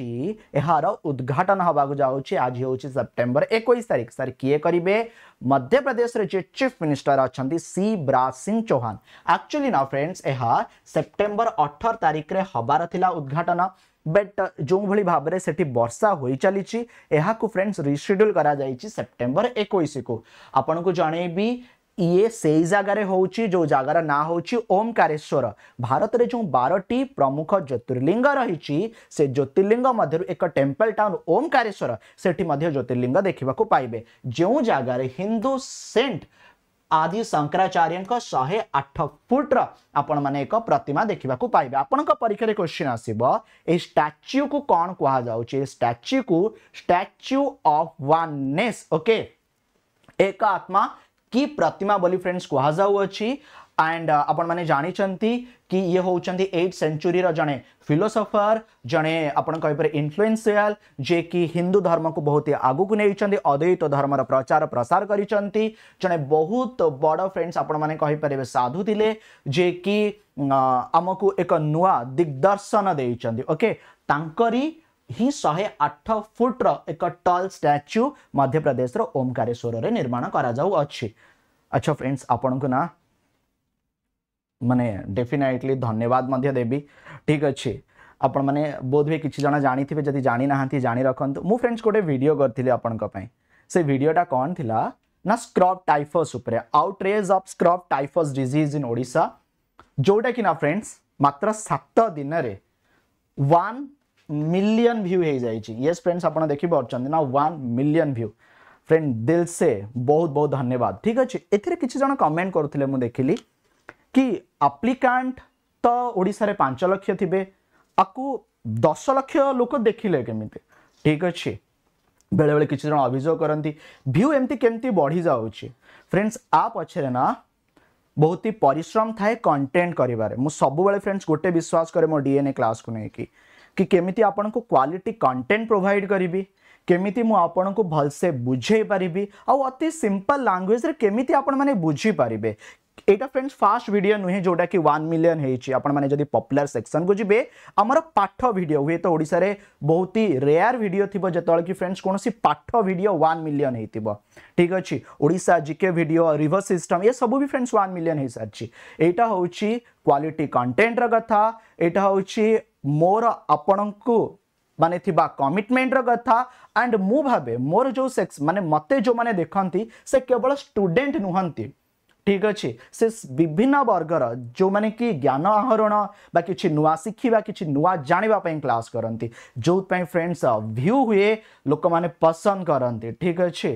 Speaker 1: यार उद्घाटन हाँ जाऊँच आज हूँ सेप्टेम्बर एक तारीख सर किए करेंगे मध्यप्रदेश जे चिफ मिनिस्टर अच्छा सी ब्रा सिंह चौहान एक्चुअली ना फ्रेंड्स यह सेप्टेम्बर अठर तारीख में हबार था उद्घाटन बट जो भाई भाव से वर्षा हो चली फ्रेंड्स रिशेड्यूल कर सेप्टेम्बर एक आपन को जन ये से जगार हूँ जो जगार ना हूँ ओंकारेश्वर भारत में जो बार प्रमुख ज्योतिर्लिंग रही से ज्योतिर्लिंग मधर एक टेम्पल टाउन ओंकारेश्वर से ज्योतिर्लिंग देखा पाइबे जो जगार हिंदू सेंट आदि शंकराचार्य शहे आठ फुट आपण एक प्रतिमा देखा पाइबे आपण परीक्षा क्वेश्चन आसब ए स्टाच्यू को कौन कहुच स्टाच्यू को स्टाच्यू अफ वेस ओके एक आत्मा କି ପ୍ରତିମାବଲୀ ଫ୍ରେଣ୍ଡସ୍ କୁହାଯାଉଅଛି ଆଣ୍ଡ ଆପଣମାନେ ଜାଣିଛନ୍ତି କି ଇଏ ହେଉଛନ୍ତି ଏଇଟ୍ ସେଞ୍ଚୁରୀର ଜଣେ ଫିଲୋସଫର ଜଣେ ଆପଣ କହିପାରିବେ ଇନଫ୍ଲୁଏନ୍ସିଆଲ ଯିଏକି ହିନ୍ଦୁ ଧର୍ମକୁ ବହୁତ ଆଗକୁ ନେଇଛନ୍ତି ଅଦ୍ୱୈତ ଧର୍ମର ପ୍ରଚାର ପ୍ରସାର କରିଛନ୍ତି ଜଣେ ବହୁତ ବଡ଼ ଫ୍ରେଣ୍ଡସ୍ ଆପଣମାନେ କହିପାରିବେ ସାଧୁ ଥିଲେ ଯିଏକି ଆମକୁ ଏକ ନୂଆ ଦିଗ୍ଦର୍ଶନ ଦେଇଛନ୍ତି ଓକେ ତାଙ୍କରି ही शहे आठ फुट रल स्टाच्यू प्रदेश ओंकारेश्वर से निर्माण कर अच्छा फ्रेंड्स मानने डेफिनेटली धन्यवाद देवी ठीक अच्छे आपण मैंने बोध हुए किसी जन जाणी थे जब जाणी ना जा रखत मुझ फ्रेंड्स गोटे भिडियो करी आपंपाई से भिडटा कौन थी ना scrub typhus outrage of scrub typhus disease in ओडा जोटा कि ना फ्रेंड्स मात्र सात दिन में वन मिलियन भ्यू हो जाए ये फ्रेंड्स आप देख पार्टी ना वन मिलियन भ्यू फ्रेंड दिल से बहुत बहुत धन्यवाद ठीक अच्छे ए किसी जन कमेंट कर देख ली कि आप्लिकांट तो ओडार पांच लक्ष थे आपको दस लक्ष लोक देखिले के ठीक अच्छे बेले बेले किसी जन अभोग करती भ्यू एमती केमती बढ़ी जाऊँगी फ्रेंड्स आप पचरे ना बहुत ही परिश्रम थाए कंटेन्ट कर सब फ्रेंड्स गोटे विश्वास कैर मो डीएनए क्लास को लेकिन कि केमी आप क्वाटी कंटेन्ट प्रोभाइड करी केमी आपण को भलसे बुझे पारि आती सिंपल लांगुएज केमी आपने बुझीपारे यहाँ फ्रेंड्स फास्ट भिड नुहे जोटा कि वन मिलियन होने जब पपुलालार सेक्शन को जी आमर पाठ भिड हुए तो ओडा बहुत ही रेयर भिड थी जो कि फ्रेंड्स कौन पाठ भिड वन मिलियन हो ठीक अच्छे ओडा जिके भिड रिभर्स सिस्टम ये सब भी फ्रेंड्स वन मिलियन हो सारी यहाँ हूँ क्वाट कंटेन्टर कथा यहाँ हूँ मोर आपण को माने थिबा कमिटमेंट रो कथा एंड मु भाबे मोर जो सेक्स माने मते जो माने देखंती से केवल स्टूडेंट नुहंती ठीक अच्छे से विभिन्न वर्गर जो मैंने कि ज्ञान आहरण बा कि नुआ शिखा कि नुआ जानापी क्लास करती जो फ्रेंड्स भ्यू हुए लोक मैंने पसंद करती ठीक अच्छे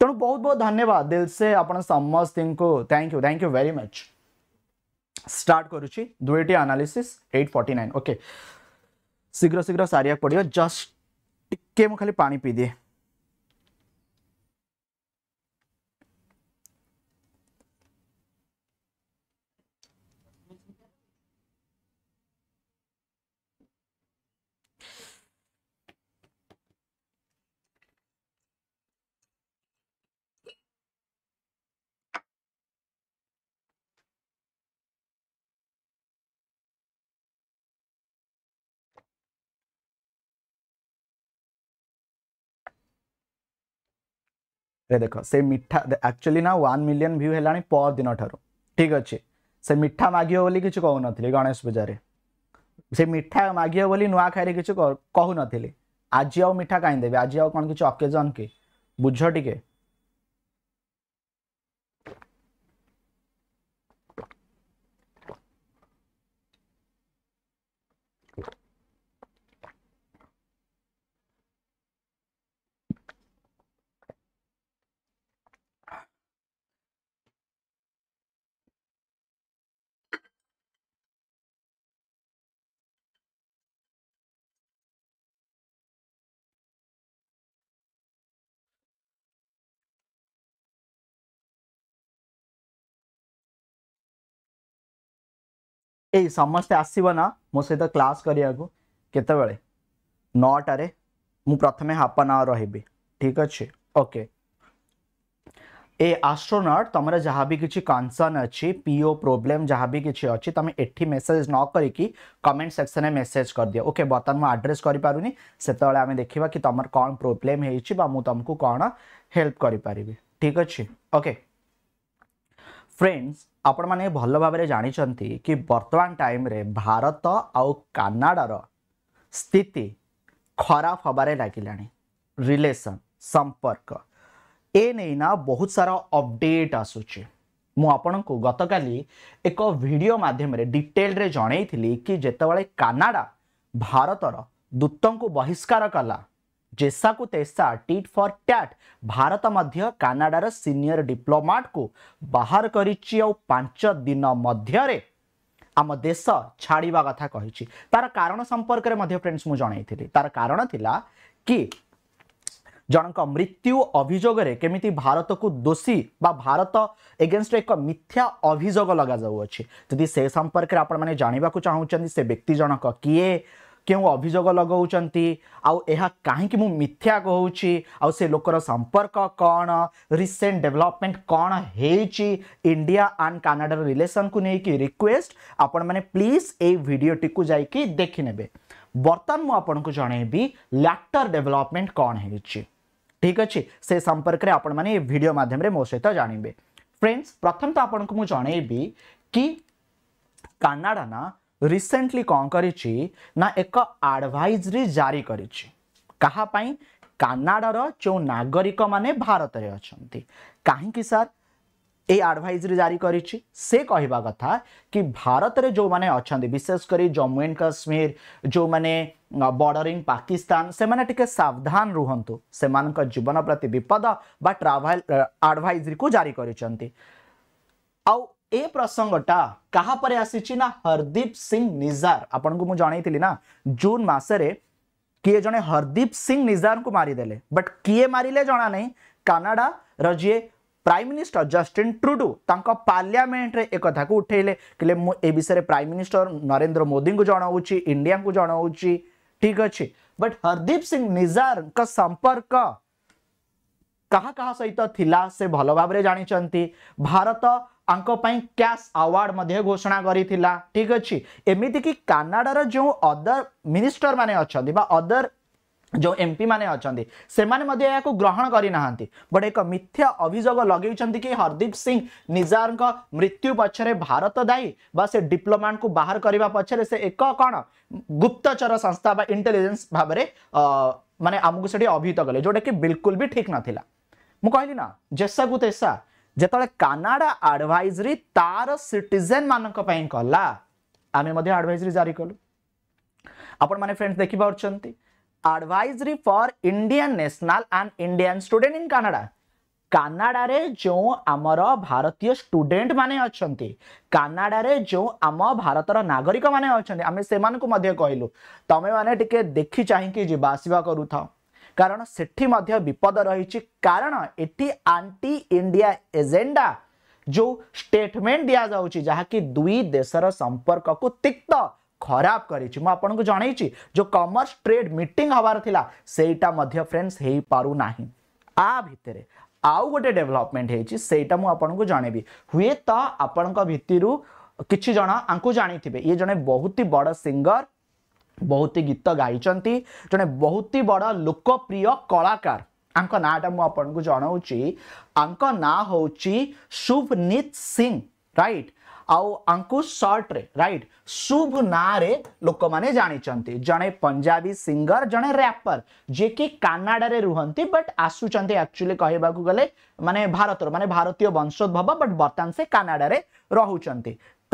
Speaker 1: तेणु बहुत बहुत धन्यवाद दिल से आप समस्ती को thank you thank you very much start કરું છું ડ્યુએટી આનાલિસિસ 849 ઓકે શીઘ્ર શીઘ્ર સારી આગ પડ્યો જસ્ટ ટીકે હું ખાલી પાણી પી દઈએ रे देख से मिठा एक्चुअली ना वन मिलियन भ्यू है पर दिन ठार ठीक अच्छे से मिठा मागियो बोली किसी कहूनी गणेश पूजा से मिठा मागियो बोली नुआखाई किसी कहूनी आज आउ मिठा कहीं देवी आज आउ अकेजन की बुझ टिके ए समस्ते आसवना मो सहित क्लास करने को केत नौटे मुथमें हाफ एन आवर रही ठीक अच्छे ओके ए आस्ट्रोनट तुम जहाँ भी किसी कनसर्न अच्छी पीओ प्रोब्लेम जहाँ भी किसी अच्छी तुम एटी मेसेज न करी कमेंट सेक्शन में मेसेज कर दियो ओके बर्तन मुझे आड्रेस करते आम देखा कि तुम कौन प्रोब्लेम हो तुमको कौन हेल्प करी ठीक अच्छे ओके फ्रेंड्स ଆପଣମାନେ ଭଲ ଭାବରେ ଜାଣିଛନ୍ତି କି ବର୍ତ୍ତମାନ ଟାଇମ୍ରେ ଭାରତ ଆଉ କାନାଡ଼ାର ସ୍ଥିତି ଖରାପ ହେବାରେ ଲାଗିଲାଣି ରିଲେସନ୍ ସମ୍ପର୍କ ଏ ନେଇନା ବହୁତ ସାରା ଅପଡେଟ୍ ଆସୁଛି ମୁଁ ଆପଣଙ୍କୁ ଗତକାଲି ଏକ ଭିଡ଼ିଓ ମାଧ୍ୟମରେ ଡିଟେଲରେ ଜଣେଇଥିଲି କି ଯେତେବେଳେ କାନାଡ଼ା ଭାରତର ଦୂତଙ୍କୁ ବହିଷ୍କାର କଲା जेसाकु तेसा टीट फॉर टैट भारत मध्य कानाडार सीनियर डिप्लोमाट को बाहर करिछि आ आम देश छाड़ा कथा कही तार कारण संपर्क में फ्रेंड्स मुझे तार कारण थिला कि ଜଣଙ୍କ ମୃତ୍ୟୁ ଅଭିଯୋଗରେ କେମିତି ଭାରତକୁ ଦୋଷୀ ବା ଭାରତ ଏଗେନଷ୍ଟ ଏକ ମିଥ୍ୟା ଅଭିଯୋଗ ଲଗାଯାଉଅଛି ଯଦି ସେ ସମ୍ପର୍କରେ ଆପଣମାନେ ଜାଣିବାକୁ ଚାହୁଁଛନ୍ତି ସେ ବ୍ୟକ୍ତି ଜଣକ କିଏ क्यों अभोग यह कहीं मिथ्या से लोकर संपर्क कौन रिसेंट डेभलपमेंट कौन हो इंडिया आंड कानाडार रिलेसन को लेकिन रिक्वेस्ट आपण मैंने प्लीज योटी को जैकि देखने बर्तन मुझक जन लैटर डेभलपमेंट कौन हो ठीक अच्छे से संपर्क में आपण मैंने भिडियो मध्यम मो सहित जानवे फ्रेंड्स प्रथम तो आपको मुझे जनईबी कि कानाडा ना रिसेंटली कौन करना एक आडभाइजरी जारी कर कानाडार जो नागरिक मान भारत में अच्छा कहीं सार ये आडभाइजरी जारी कर कि भारत में जो मैंने अच्छा विशेषकर जम्मू एंड काश्मीर जो मैंने बॉर्डरिंग पाकिस्तान से मैंने टी सावधान रुहतु से जीवन प्रति विपद व ट्राभ आडभाइजरी को जारी कर ए प्रसंगटा क्या पर ना हरदीप सिंह निजार आपन को मुझे जनईली ना जून मसरे किए जड़े हरदीप सिंह निजार को मारीदे बट किए मारे जाना नहीं कानाडा रे प्राइम मिनिस्टर जस्टिन ट्रुडो पार्लियामेंट्रे एक उठेले कहे मुझे विषय में प्राइम मिनिस्टर नरेंद्र मोदी को जनाऊँ इंडिया को जनाऊँ ठीक अच्छे बट हरदीप सिंह निजार का संपर्क कह कह सहित से भल भाव जानी भारत क्यास आवार्ड मध्य घोषणा कर ठीक अच्छे एमती कि कानाडार जो अदर मिनिस्टर मान अच्छा अदर जो एमपी माने अच्छा से माने को ग्रहण करना बट एक मिथ्या अभोग लगे कि हरदीप सिंह निजार मृत्यु पक्ष भारत दायी से डिप्लोमा को बाहर करने पक्ष से एक कौन गुप्तचर संस्था इंटेलीजेन्स भाव में मानते आमको अभिहित कले जोटा कि बिल्कुल भी ठीक ना मुझे कहली ना जेसा कु तेसा যেতবে কানাডা আডভাইজরি তার সিটিজেন মানক কলা আমি আডভাইজরি জারি কলু আপন মানে ফ্রেন্ডস দেখিপারছেন advisory for Indian national and Indian student in Canada কানাডারে যে আমার ভারতীয় স্টুডেন্ট মানে অনেক কানাডারে যে আম ভারতর নাগরিক মানে অনেক আমি সে কহিলু তুমি মানে টিকি দেখি চাহিকি যা আসবা করুথাও କାରଣ ସେଠି ମଧ୍ୟ ବିପଦ ରହିଛି କାରଣ ଏଠି ଆଣ୍ଟି ଇଣ୍ଡିଆ ଏଜେଣ୍ଡା ଯେଉଁ ଷ୍ଟେଟମେଣ୍ଟ ଦିଆଯାଉଛି ଯାହାକି ଦୁଇ ଦେଶର ସମ୍ପର୍କକୁ ତିକ୍ତ ଖରାପ କରିଛି ମୁଁ ଆପଣଙ୍କୁ ଜଣେଇଛି ଯେଉଁ କମର୍ସ ଟ୍ରେଡ୍ ମିଟିଂ ହେବାର ଥିଲା ସେଇଟା ମଧ୍ୟ ଫ୍ରେଣ୍ଡସ୍ ହେଇପାରୁନାହିଁ ଆ ଭିତରେ ଆଉ ଗୋଟେ ଡେଭଲପମେଣ୍ଟ ହେଇଛି ସେଇଟା ମୁଁ ଆପଣଙ୍କୁ ଜଣେଇବି ହୁଏତ ଆପଣଙ୍କ ଭିତରୁ କିଛି ଜଣ ଆଙ୍କୁ ଜାଣିଥିବେ ଇଏ ଜଣେ ବହୁତ ହି ବଡ଼ ସିଙ୍ଗର बहुत ही गीत गाई जड़े बहुत ही बड़ लोकप्रिय कलाकार नाटा मुझे जनाऊँगी ना हूँ शुभनीत सिंह रईट आउ सर्ट्रे रईट शुभ ना लोक मैंने जाणी जड़े पंजाबी सिंगर जड़े रैपर जे कि कानाडा रुहतं बट आसुंच एक्चुअली कह गले मानने भारत मानते भारतीय वंशोद्भव बट बर्तमान से कानाडा रोच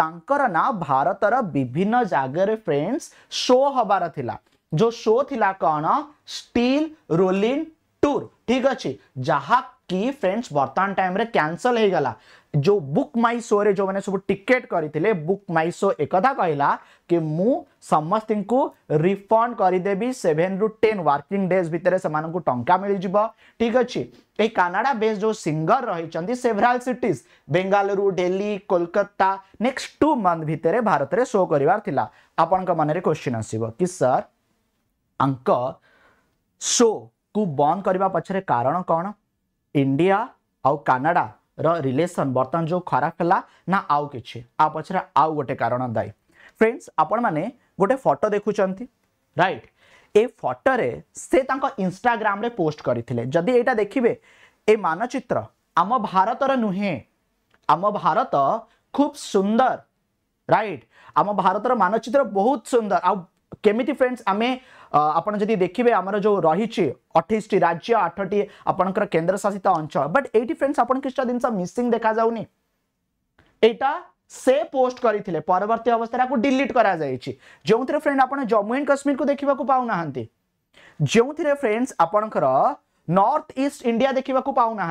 Speaker 1: ना भारतर विभिन्न जगह फ्रेंड्स शो हबार जो शो थिला कौन स्टील रोलिंग टूर ठीक अच्छे जहा कि फ्रेंड्स बर्तमान टाइम कैंसल हो गला जो बुक माई रे जो मैंने सब टिकेट करते बुक माई शो एक कहला कि मु समस्त को रिफंड करदेवी सेभेन रु टेन वर्किंग डेज भितर से मिल जाव ठीक अच्छे ये कानाडा बेस्ड जो सिंगर रही several cities Bengaluru Delhi Kolkata next two month भितर भारत में शो करार आपण में क्वेश्चन आसो कि सर अंक शो को बंद करने पचर कारण कौन इंडिया आउ कानाडा ର ରିଲେସନ୍ ବର୍ତ୍ତମାନ ଯେଉଁ ଖରାପ ହେଲା ନା ଆଉ କିଛି ଆଉ ପଛରେ ଆଉ ଗୋଟେ କାରଣ ଦାୟୀ ଫ୍ରେଣ୍ଡସ୍ ଆପଣମାନେ ଗୋଟେ ଫଟୋ ଦେଖୁଛନ୍ତି ରାଇଟ୍ ଏ ଫଟୋରେ ସେ ତାଙ୍କ ଇନଷ୍ଟାଗ୍ରାମରେ ପୋଷ୍ଟ କରିଥିଲେ ଯଦି ଏଇଟା ଦେଖିବେ ଏ ମାନଚିତ୍ର ଆମ ଭାରତର ନୁହେଁ ଆମ ଭାରତ ଖୁବ୍ ସୁନ୍ଦର ରାଇଟ୍ ଆମ ଭାରତର ମାନଚିତ୍ର ବହୁତ ସୁନ୍ଦର ଆଉ केमी फ्रेंड्स आम आप जब देखिए आमर जो रही अठाईसटी राज्य आठटी आपंकर केन्द्रशासित अंचल बट ये फ्रेंड्स आप जिन मिसिंग देखा जाऊनी एटा से पोस्ट करते परवर्त अवस्था डिलीट कर जो फ्रेंड आप जम्मू एंड काश्मीर को देखा पाऊना जो फ्रेंड्स आपणकर नॉर्थ ईस्ट इंडिया देखा पाऊना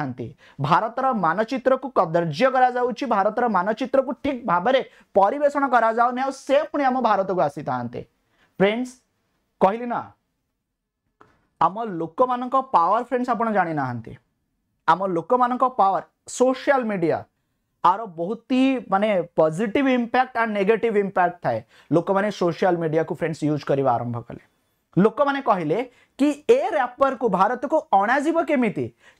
Speaker 1: भारत मानचित्र को कदर्ज्य कर भारत मानचित्र को ठीक भाव में परेषण कर से पुणी आम भारत को आसी था फ्रेंड्स कहली ना आम लोक मान पावर फ्रेंड्स आप ना आम लोक मान पावर सोशल मीडिया आर बहुत ही मानने पजिट इंपैक्ट आ नेगेट इंपैक्ट थाए लोक मैंने सोशल मीडिया को फ्रेंड्स यूज करवा आरंभ कले लोक मैंने कहले कि ए रैपर को भारत को अणाजी केमी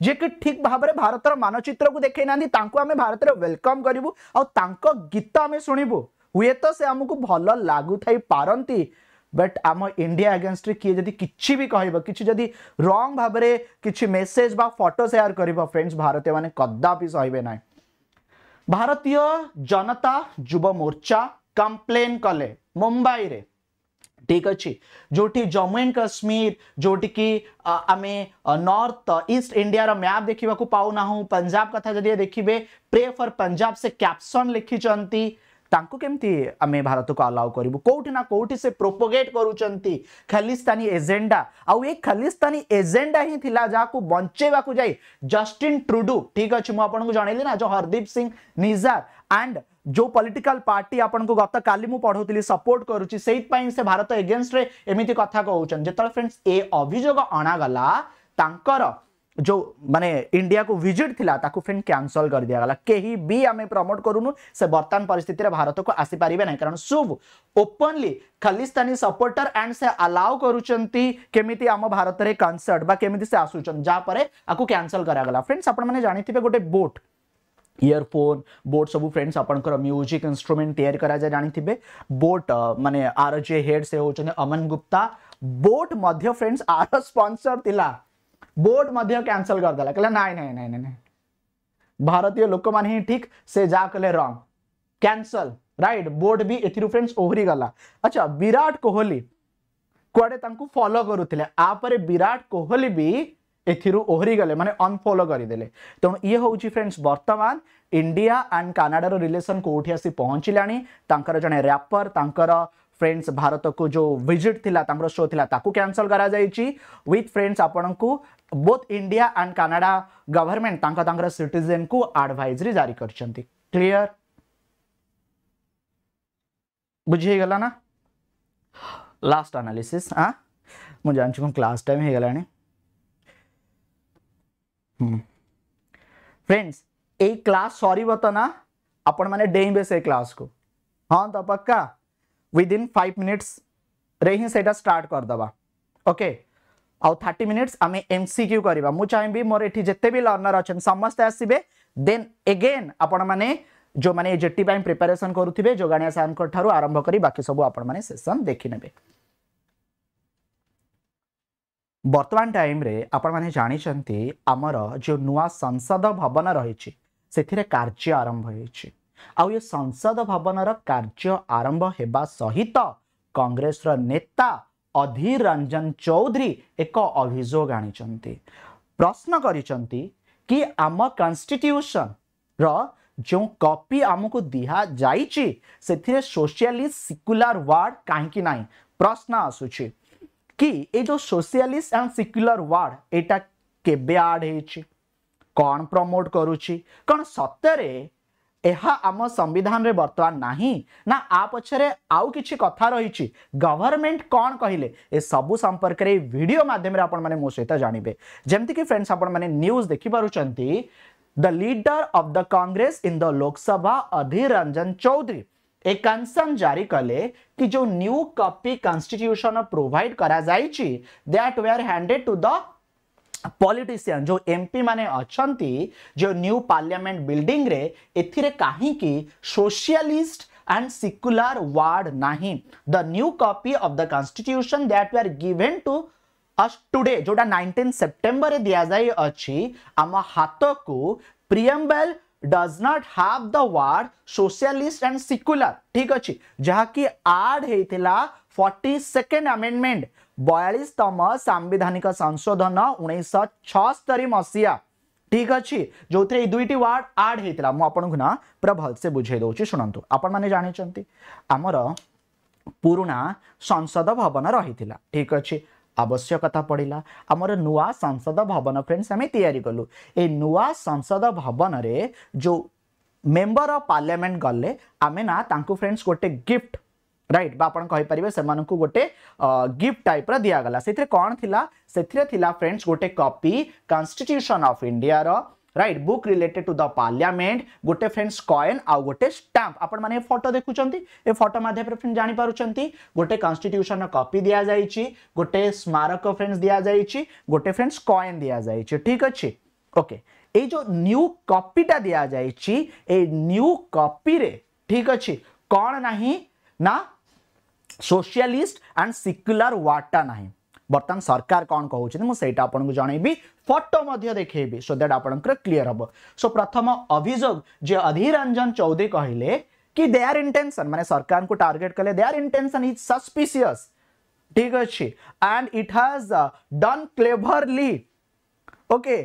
Speaker 1: जे कि ठीक भाव में भारत मानचित्र को देखे ना आम भारत वेलकम करूँ गीत आम शुणबू हुए तो से आमको भल लगु बट आम इंडिया अगेन्स्ट किए जदि किसी भी कह कि जदि रंग भाव में किसी मेसेज बा फटो सेयार कर फ्रेंड्स भारतीय मैंने कदापि सहबे ना भारतीय जनता युव मोर्चा कंप्लेन कले मुंबई रे ठीक अच्छे जोटी जम्मू एंड काश्मीर जोटी की आम नर्थ ईस्ट इंडिया मैप देखा पाऊना पंजाब कथा जदि देखिए प्रे फर पंजाब से कैप्सन लिखिंट केमती आम भारत को अलाउ करूँ कौटिना कौटि से प्रोपोगेट कर खालिस्तानी एजेंडा आउ ये खालिस्तानी एजेंडा ही थिला जहाँ को बचेवा को जाए जस्टिन ट्रुडू ठीक अच्छे मुझक जनइली ना जो हरदीप सिंह निजार एंड जो पॉलिटिकल पार्टी आपन को गत काली पढ़ाऊ सपोर्ट करुच्ची से भारत एगेन्स्ट में एमती कथ कौन जो फ्रेंड्स ए अभोग अणगला जो माने इंडिया को विजिट थिला ताकु फिर कैंसल कर दिया गला केही बी आमे प्रमोट करूनु से वर्तमान परिस्थिति रे भारत को आसी पारिबे नै कारण सुब ओपनली खलिस्तानी सपोर्टर एंड से अलाउ करूचंती केमिति आम भारत रे कंसर्ट बा केमिति से आसुचन जा परे आकु कैंसल करा गला फ्रेंड्स आपण माने जानिथिबे गोटे बोट ଇୟରଫୋନ୍ ବୋଟ୍ ସବୁ ଫ୍ରେଣ୍ଡସ୍ ଆପଣଙ୍କର ମ୍ୟୁଜିକ୍ ଇନ୍ଷ୍ଟ୍ରୁମେଣ୍ଟ ତିଆରି କରାଯାଏ ଜାଣିଥିବେ ବୋଟ୍ बोट माने आरजे हेड से होचने अमन गुप्ता बोट मध्य फ्रेंड्स आर स्पोंसर थिला बोर्ड मध्य कैंसल कर दला कहला नाही नाही नाही नाही भारतीय लोक माने ठीक से जा कले रॉन्ग कैंसल राइट बोर्ड भी एथिरु फ्रेंड्स ओहरी गला अच्छा विराट कोहली कोडे तंकु फॉलो करूतले आ परे विराट कोहली भी एथिरु ओहरी गले माने अनफॉलो कर देले त ये होउची फ्रेंड्स वर्तमान इंडिया एंड कनाडा रो रिलेशन कोठी आसी पहुंचिलानी तंकर जने रैपर तंकर फ्रेंड्स भारत को जो विजिट थिला तांकर शो थिला ताकू कैंसल करा जाइची विथ फ्रेंड्स आपण को both India and Canada government तांका तांकर सिटीजन को एडवाइजरी जारी करचंती क्लियर बुझी गला ना लास्ट एनालिसिस हां मु जान चुकम क्लास टाइम हे गलाने फ्रेंड्स ए क्लास सॉरी बतना आपण माने डेइबे से क्लास को हां तो पक्का विदिन फाइव मिनिट्स रे हिं से स्टार्ट करदे ओके आउ थर्टी मिनिट्स आम एम सिक्यू करवा मुझे चाहिए मोर ये जिते भी लर्णर अच्छा समस्ते आसवे देन एगेन आपण मैंने जो मैंने जेटी प्रिपेरेसन करुवे जोगाणिया सार आरंभ कर बाकी सब आपने सेसन देखने बर्तमान टाइम रे आपण मैंने जानते आमर जो नुआ संसद भवन रही से कार्य आरंभ हो संसद भवन र कार् आरम्भ हेर्सहित कङ्ग्रेस र नेता अधीर रंजन चौधरी एक अभियोग आनि प्रश्न गरि आम कन्स्टिट्युसन र जो कपि आमक दिइसक सोसिया सिक्युलर वार्ड काहीँक नै प्रश्न आसु कि एंड सोसिया वार्ड एटा केमोट गर्छ सत्य ଏହା ଆମ ସମ୍ବିଧାନରେ ବର୍ତ୍ତମାନ ନାହିଁ ନା ଆ ପଛରେ ଆଉ କିଛି କଥା ରହିଛି ଗଭର୍ଣ୍ଣମେଣ୍ଟ କ'ଣ କହିଲେ ଏସବୁ ସମ୍ପର୍କରେ ଏଇ ଭିଡ଼ିଓ ମାଧ୍ୟମରେ ଆପଣମାନେ ମୋ ସହିତ ଜାଣିବେ ଯେମିତିକି ଫ୍ରେଣ୍ଡସ୍ ଆପଣମାନେ ନ୍ୟୁଜ୍ ଦେଖିପାରୁଛନ୍ତି the leader of the Congress in the Lok Sabha Adhir Ranjan Chowdhury ଏ କନସର୍ନ ଜାରି କଲେ କି ଯେଉଁ ନ୍ୟୁ କପି କନଷ୍ଟିଟ୍ୟୁସନ ପ୍ରୋଭାଇଡ କରାଯାଇଛି that were handed to the politician जो एमपी माने अच्छा जो न्यू पार्लियामेंट बिल्डिंग रे एथिरे काहिकी socialist and secular word nahi the new copy of the constitution that were given to us today जोटा 19 सेप्टेम्बर रे दिया जाई अछि हम हाथ को preamble does not have the word socialist and secular ठीक अछि जहा कि add हेतिला 42nd amendment बयालीसतम सांधानिक संशोधन उन्नीस छतरी मसीहा ठीक अच्छे जो थे दुईट वार्ड आड होता मुझे ना पूरा भलसे बुझे दौर शुणु आपने जानते आमर पुणा संसद भवन रही थिला। ठीक अच्छे आवश्यकता पड़ा आमर नुआ संसद भवन फ्रेंड्स आम यालु ये नुआ संसद भवन रे जो मेंबर ऑफ पार्लियामेंट गले आम ना फ्रेंड्स गोटे गिफ्ट রাইট বা আপনার কহিপারে সে গোটে গিফট টাইপ্র দিগলা সে কণ লা সে ফ্রেন্ডস গোটে কপি কনস্টিট্यूशन অফ ইন্ডিয়ার right book related to the parliament গোটে ফ্রেন্ডস কয়েন আউ গোটে স্টাম্প আপন মানে ফটো দেখুছেন এ ফটো মাধ্যমে ফ্রেন্ড জাঁপারুচ্ছেন গোটে কনস্টিট্यूशन কপি দিয়া যাইছি গোটে স্মারক ফ্রেন্ডস দিয়া যাইছি গোটে ফ্রেন্ডস কয়েন দিয়া যাইছি ঠিক আছে ওকে এই যে নিউ কপিটা দিয়া যাইছি এই নিউ কপিরে ঠিক আছে কোণ নাহি না सोशियालीस्ट एंड सिक्युलार वार्डटा ना बर्तमान सरकार कौन कहते मुझे जनइबी फटो देखेबी सो दैट आपंकर क्लीयर हम सो प्रथम अभोग जे अधीर रंजन चौधरी कहले कि दे आर इंटेनसन मैंने सरकार को टार्गेट कले दे आर इंटेनसन इज सस्पिशिय ठीक अच्छे and it has done cleverly okay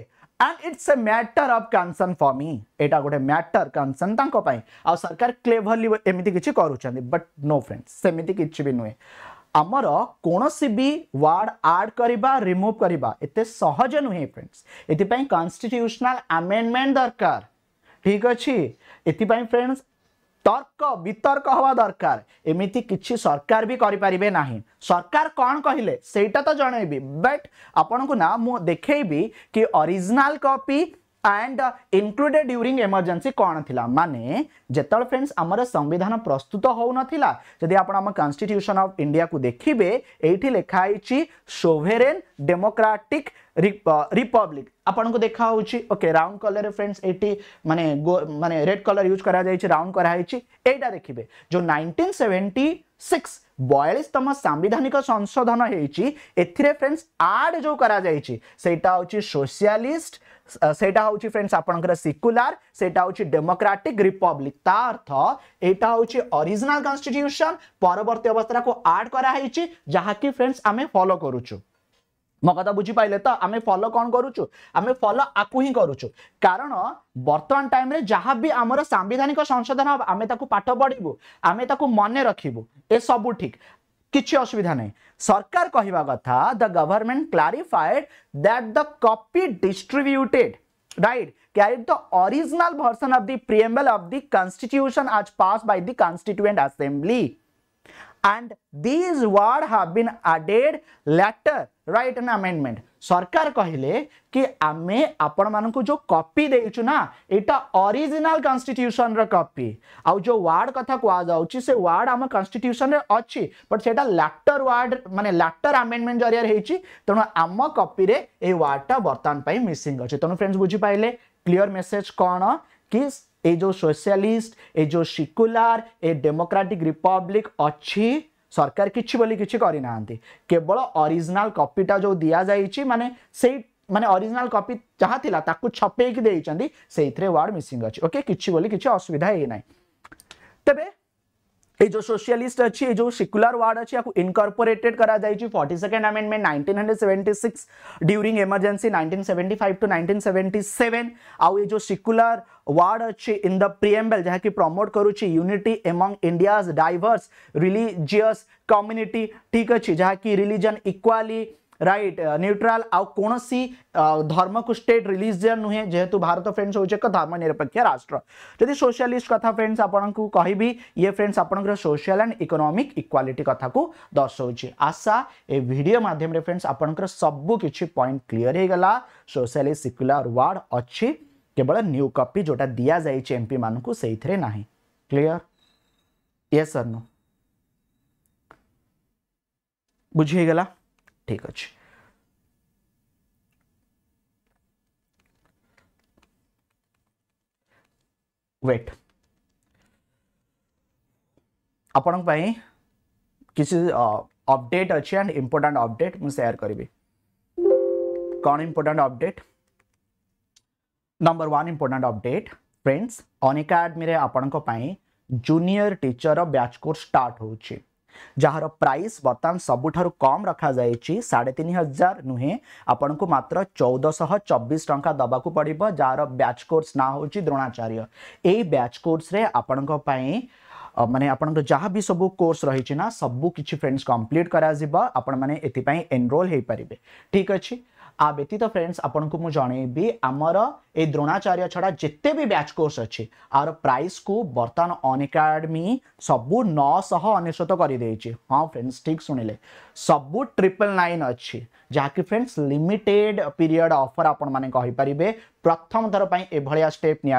Speaker 1: and it's a matter of concern for me এটা ଗୋଟେ ମ୍ୟାଟର କନସର୍ନ ତାଙ୍କ ପାଇଁ ଆଉ ସରକାର କ୍ଲେଭରଲି ଏମିତି କିଛି କରୁଛନ୍ତି ବଟ୍ ନୋ ଫ୍ରେଣ୍ଡସ୍ ସେମିତି କିଛି ବି ନୁହେଁ ଆମର କୌଣସି ବି ୱାର୍ଡ଼ ଆଡ଼୍ କରିବା ରିମୁଭ୍ କରିବା ଏତେ ସହଜ ନୁହେଁ ଫ୍ରେଣ୍ଡସ୍ ଏଥିପାଇଁ କନଷ୍ଟିଟ୍ୟୁସନାଲ ଆମେଣ୍ଡମେଣ୍ଟ ଦରକାର ଠିକ୍ ଅଛି ଏଥିପାଇଁ ଫ୍ରେଣ୍ଡସ୍ तर्क वितर्क हवा दरकार एमती किसी सरकार भी करें सरकार कौन कहले सही तो जनइबी बट आपण को ना मु देखी कि original copy and included during emergency କ'ଣ ଥିଲା ମାନେ ଯେତେବେଳେ ଫ୍ରେଣ୍ଡସ୍ ଆମର ସମ୍ବିଧାନ ପ୍ରସ୍ତୁତ ହେଉନଥିଲା ଯଦି ଆପଣ ଆମ କନଷ୍ଟିଟ୍ୟୁସନ୍ ଅଫ୍ ଇଣ୍ଡିଆକୁ ଦେଖିବେ ଏଇଠି ଲେଖା ହେଇଛି ସୋଭେରେନ୍ ଡେମୋକ୍ରାଟିକ୍ ରିପବ୍ଲିକ୍ ଆପଣଙ୍କୁ ଦେଖା ହେଉଛି ଓକେ ରାଉଣ୍ଡ କଲର୍ରେ ଫ୍ରେଣ୍ଡସ୍ ଏଇଠି ମାନେ ମାନେ ରେଡ୍ କଲର୍ ୟୁଜ୍ କରାଯାଇଛି ରାଉଣ୍ଡ କରାହେଇଛି ଏଇଟା ଦେଖିବେ ଯେଉଁ ନାଇଣ୍ଟିନ୍ ସେଭେଣ୍ଟି ସିକ୍ସ ବୟାଳିଶତମ ସାମ୍ବିଧାନିକ ସଂଶୋଧନ ହେଇଛି ଏଥିରେ ଫ୍ରେଣ୍ଡସ୍ ଆଡ୍ ଯେଉଁ କରାଯାଇଛି ସେଇଟା ହେଉଛି ସୋସିଆଲିଷ୍ଟ ସେଇଟା ହେଉଛି ଫ୍ରେଣ୍ଡସ୍ ଆପଣଙ୍କର ସିକୁଲାର ସେଇଟା ହେଉଛି ଡେମୋକ୍ରାଟିକ୍ ରିପବ୍ଲିକ୍ ତା ଅର୍ଥ ଏଇଟା ହେଉଛି ଅରିଜିନାଲ କନଷ୍ଟିଟ୍ୟୁସନ ପରବର୍ତ୍ତୀ ଅବସ୍ଥାକୁ ଆଡ୍ କରାହେଇଛି ଯାହାକି ଫ୍ରେଣ୍ଡସ୍ ଆମେ ଫଲୋ କରୁଛୁ ମୋ କଥା ବୁଝିପାରିଲେ ତ ଆମେ ଫଲୋ କ'ଣ କରୁଛୁ ଆମେ ଫଲୋ ଆକୁ ହିଁ କରୁଛୁ କାରଣ ବର୍ତ୍ତମାନ ଟାଇମ୍ରେ ଯାହା ବି ଆମର ସାମ୍ବିଧାନିକ ସଂଶୋଧନ ହେବ ଆମେ ତାକୁ ପାଠ ପଢ଼ିବୁ ଆମେ ତାକୁ ମନେ ରଖିବୁ ଏସବୁ ଠିକ୍ କିଛି ଅସୁବିଧା ନାହିଁ ସରକାର କହିବା କଥା the government clarified that the copy distributed right carried the original version of the preamble of the constitution as passed by the constituent assembly and these words have been added later right an amendment সরকার কহিলে কি আমি আপনার যে কপি দেইছু না এটা অরিজিনাল কনস্টিট্যুশন কপি আউ যে ওয়ার্ড কথা কুযাচ্ছে সে ওয়ার্ড আমার কনস্টিট্যুশন অছি বট সেটা ল্যাটর ওয়ার্ড মানে ল্যাটর আমেন্ডমেন্ট জরিয়া হয়েছি তেমন আম কপিরে এই ওয়ার্ডটা বর্তমান পাই মিসিং অছে তেমন ফ্রেন্ডস বুঝিপাইলে ক্লিয়ার মেসেজ কোণ কি এই যে সোশিয়ালিস্ট এই যে সিকুলার এই ডেমোক্রাটিক রিপব্লিক অছি सरकार किसी बोली किसी अरिजिनाल कपिटा जो दि जाइए मानने से अरिजिनाल कपि जहाँ थी छपे से वार्ड मिसिंग अच्छे ओके किसी असुविधा ये ना तेरे ये जो सोशलिस्ट अच्छी ये जो सिकुलर वार्ड अच्छी आपको इनकर्पोरेटेड करा जाए forty second amendment nineteen hundred seventy six during emergency nineteen seventy five to nineteen seventy seven आउ ये जो सिकुलर वार्ड अच्छे इन द प्रिएम्बल जहाँकि प्रमोट करुच्छे unity among India's diverse religious community ठीक अच्छे जहाँकि रिलीजन इक्वाली रईट न्यूट्राल आउ कौन धर्म को स्टेट रिलीजन नुहे जेहतु भारत फ्रेंड्स हूँ एक धर्म निरपेक्ष राष्ट्र जदि सोशियालीस्ट कथ फ्रेंड्स आपको कह ये फ्रेंड्स आप सोशियाल एंड इकोनोमिक इक्वालिटी कथ को दर्शाऊँ आशा ये भिडियो मध्यम फ्रेंड्स आपंकर सबकि पॉइंट क्लीयर हो गला सोशियालीस्ट सिक्युलर वार्ड अच्छी केवल न्यू कपी जो दि जाए एम पी मानक से ना क्लीयर ये सर नु बुझेगला ঠিক আছে ওয়েট ଆପଣଙ୍କ ପାଇଁ କିଛି ଅପଡେଟ୍ ଅଛି ଆଣ୍ଡ ଇମ୍ପୋର୍ଟାଣ୍ଟ ଅପଡେଟ୍ ମୁଁ ସେୟାର କରିବି କ'ଣ important update number one important update friends ଅନିକାଡମିରେ ଆପଣଙ୍କ ପାଇଁ ଜୁନିୟର ଟିଚରର ବ୍ୟାଚ୍ କୋର୍ସ ଷ୍ଟାର୍ଟ ହେଉଛି जार प्राइस बर्तमान सब कम रखा जाए साढ़े तीन हजार नुहे आपण को मात्र चौदहश चबीस टाँग दबाक पड़े जार ब्याच कोर्स ना हो द्रोणाचार्य यही ब्याच कोर्स आपण मानने आपण जहाँ भी सब कोर्स रही सब कि फ्रेंड्स कम्प्लीट कर एनरोल हो पारे ठीक अच्छे आ व्यतीत फ्रेंड्स आपण को जनइबी आमर ये द्रोणाचार्य छड़ा जिते भी ब्याच कोर्स अच्छे आर प्राइस को बर्तमान अन सब सबू नौशह कर हाँ फ्रेंड्स ठीक शुणिले सबू ट्रिपल नाइन अच्छी जहाँकि फ्रेंड्स लिमिटेड पीरियड अफर आपण मैंने प्रथम थर पर यह स्टेप नि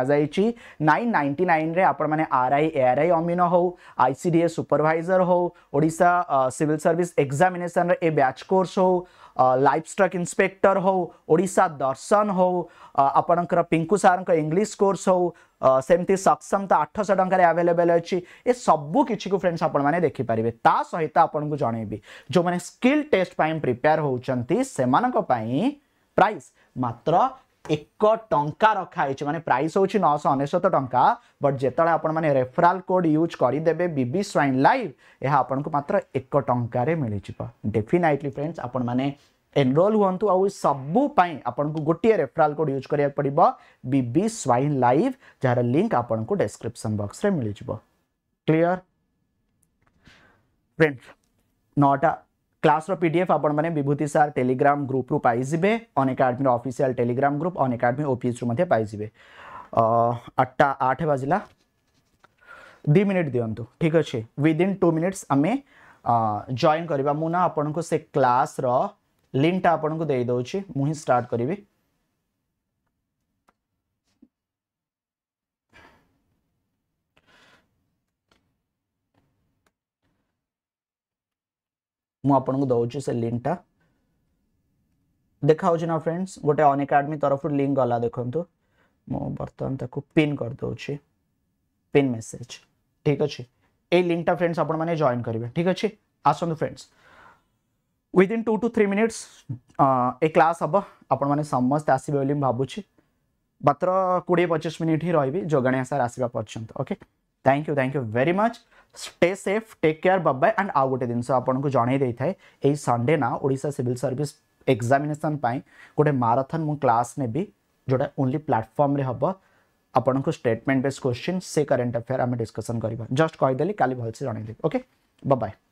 Speaker 1: नाइन नाइंटी नाइन आपने आर आई एआर आई अमीन हो आई ए सुपरभाइजर हो ओडा सिविल सर्विस एक्जामेसन ये ब्याच कोर्स हो लाइफ स्टक इन्स्पेक्टर हो ओडा दर्शन हो आपणकर पिंकु सार इंग्लीश कोर्स हो सेमती सक्षम तो आठश टकर आभेलेबल अच्छी ये सब कि फ्रेंड्स आप देखिपारे सहित आपको जनईबी जो मैंने स्किल टेस्ट प्रिपेयर होती प्राइस मात्र एक टा रखाई मानते प्राइस हूँ नौश अनेशत टाँचा बट जो आपने रेफराल कोड यूज करदे बी स्वईन लाइव यह आपन को मात्र एक टकरे मिल जाए डेफिनेटली फ्रेंड्स आपनरोल हूँ आउ सबूपाई आपन गोटे रेफराल कोड यूज कराया पड़े बी स्वईन लाइव जार लिंक आपको को डेस्क्रिपन बक्स में मिल जाव क्लीयर फ्रेंड्स नौटा ક્લાસનો પીડીએફ આપણને વિભૂતિ सार टेलीग्राम ગ્રુપ रू पाइबे Unacademy Telegram group Unacademy OPS रू पाइबे आठटा आठ बाजला दि मिनिट दिंतु ठीक अच्छे विदिन टू मिनिट्स आम जॉइन करवा मुना आपन को से क्लास रो लिंक टा आपन को दे दउछि स्टार्ट करिवि ମୁଁ ଆପଣଙ୍କୁ ଦେଉଛି ସେ ଲିଙ୍କଟା ଦେଖାଉଛି ନା ଫ୍ରେଣ୍ଡସ୍ ଗୋଟେ ଅନ୍ ଏକାଡେମୀ ତରଫରୁ ଲିଙ୍କ ଗଲା ଦେଖନ୍ତୁ ମୁଁ ବର୍ତ୍ତମାନ ତାକୁ ପିନ୍ କରିଦେଉଛି ପିନ୍ ମେସେଜ୍ ଠିକ୍ ଅଛି ଏଇ ଲିଙ୍କଟା ଫ୍ରେଣ୍ଡସ୍ ଆପଣମାନେ ଜଏନ୍ କରିବେ ଠିକ୍ ଅଛି ଆସନ୍ତୁ friends within two to three minutes ଏ କ୍ଲାସ୍ ହେବ ଆପଣମାନେ ସମସ୍ତେ ଆସିବେ ବୋଲି ମୁଁ ଭାବୁଛି ମାତ୍ର କୋଡ଼ିଏ ପଚିଶ ମିନିଟ୍ ହିଁ ରହିବି ଯୋଗାଣିଆ ସାର୍ ଆସିବା ପର୍ଯ୍ୟନ୍ତ okay thank you thank you very much stay safe take care bye and ଆଉ ଗୋଟେ ଜିନିଷ ଆପଣଙ୍କୁ ଜଣାଇ ଦେଇଥାଏ ଏଇ ସଣ୍ଡେ ନା ଓଡ଼ିଶା ସିଭିଲ୍ ସର୍ଭିସ୍ ଏକ୍ଜାମିନେସନ୍ ପାଇଁ ଗୋଟେ ମାରାଥନ୍ ମୁଁ କ୍ଲାସ୍ ନେବି ଯେଉଁଟା ଓନ୍ଲି ପ୍ଲାଟଫର୍ମରେ ହେବ ଆପଣଙ୍କୁ ଷ୍ଟେଟମେଣ୍ଟ ବେସ୍ କ୍ୱେଶ୍ଚିନ୍ ସେ କରେଣ୍ଟ ଆଫେୟାର୍ ଆମେ ଡିସ୍କସନ୍ କରିବା ଜଷ୍ଟ କହିଦେଲି କାଲି ଭଲସେ ଜଣାଇଦେବି ଓକେ ବାଏ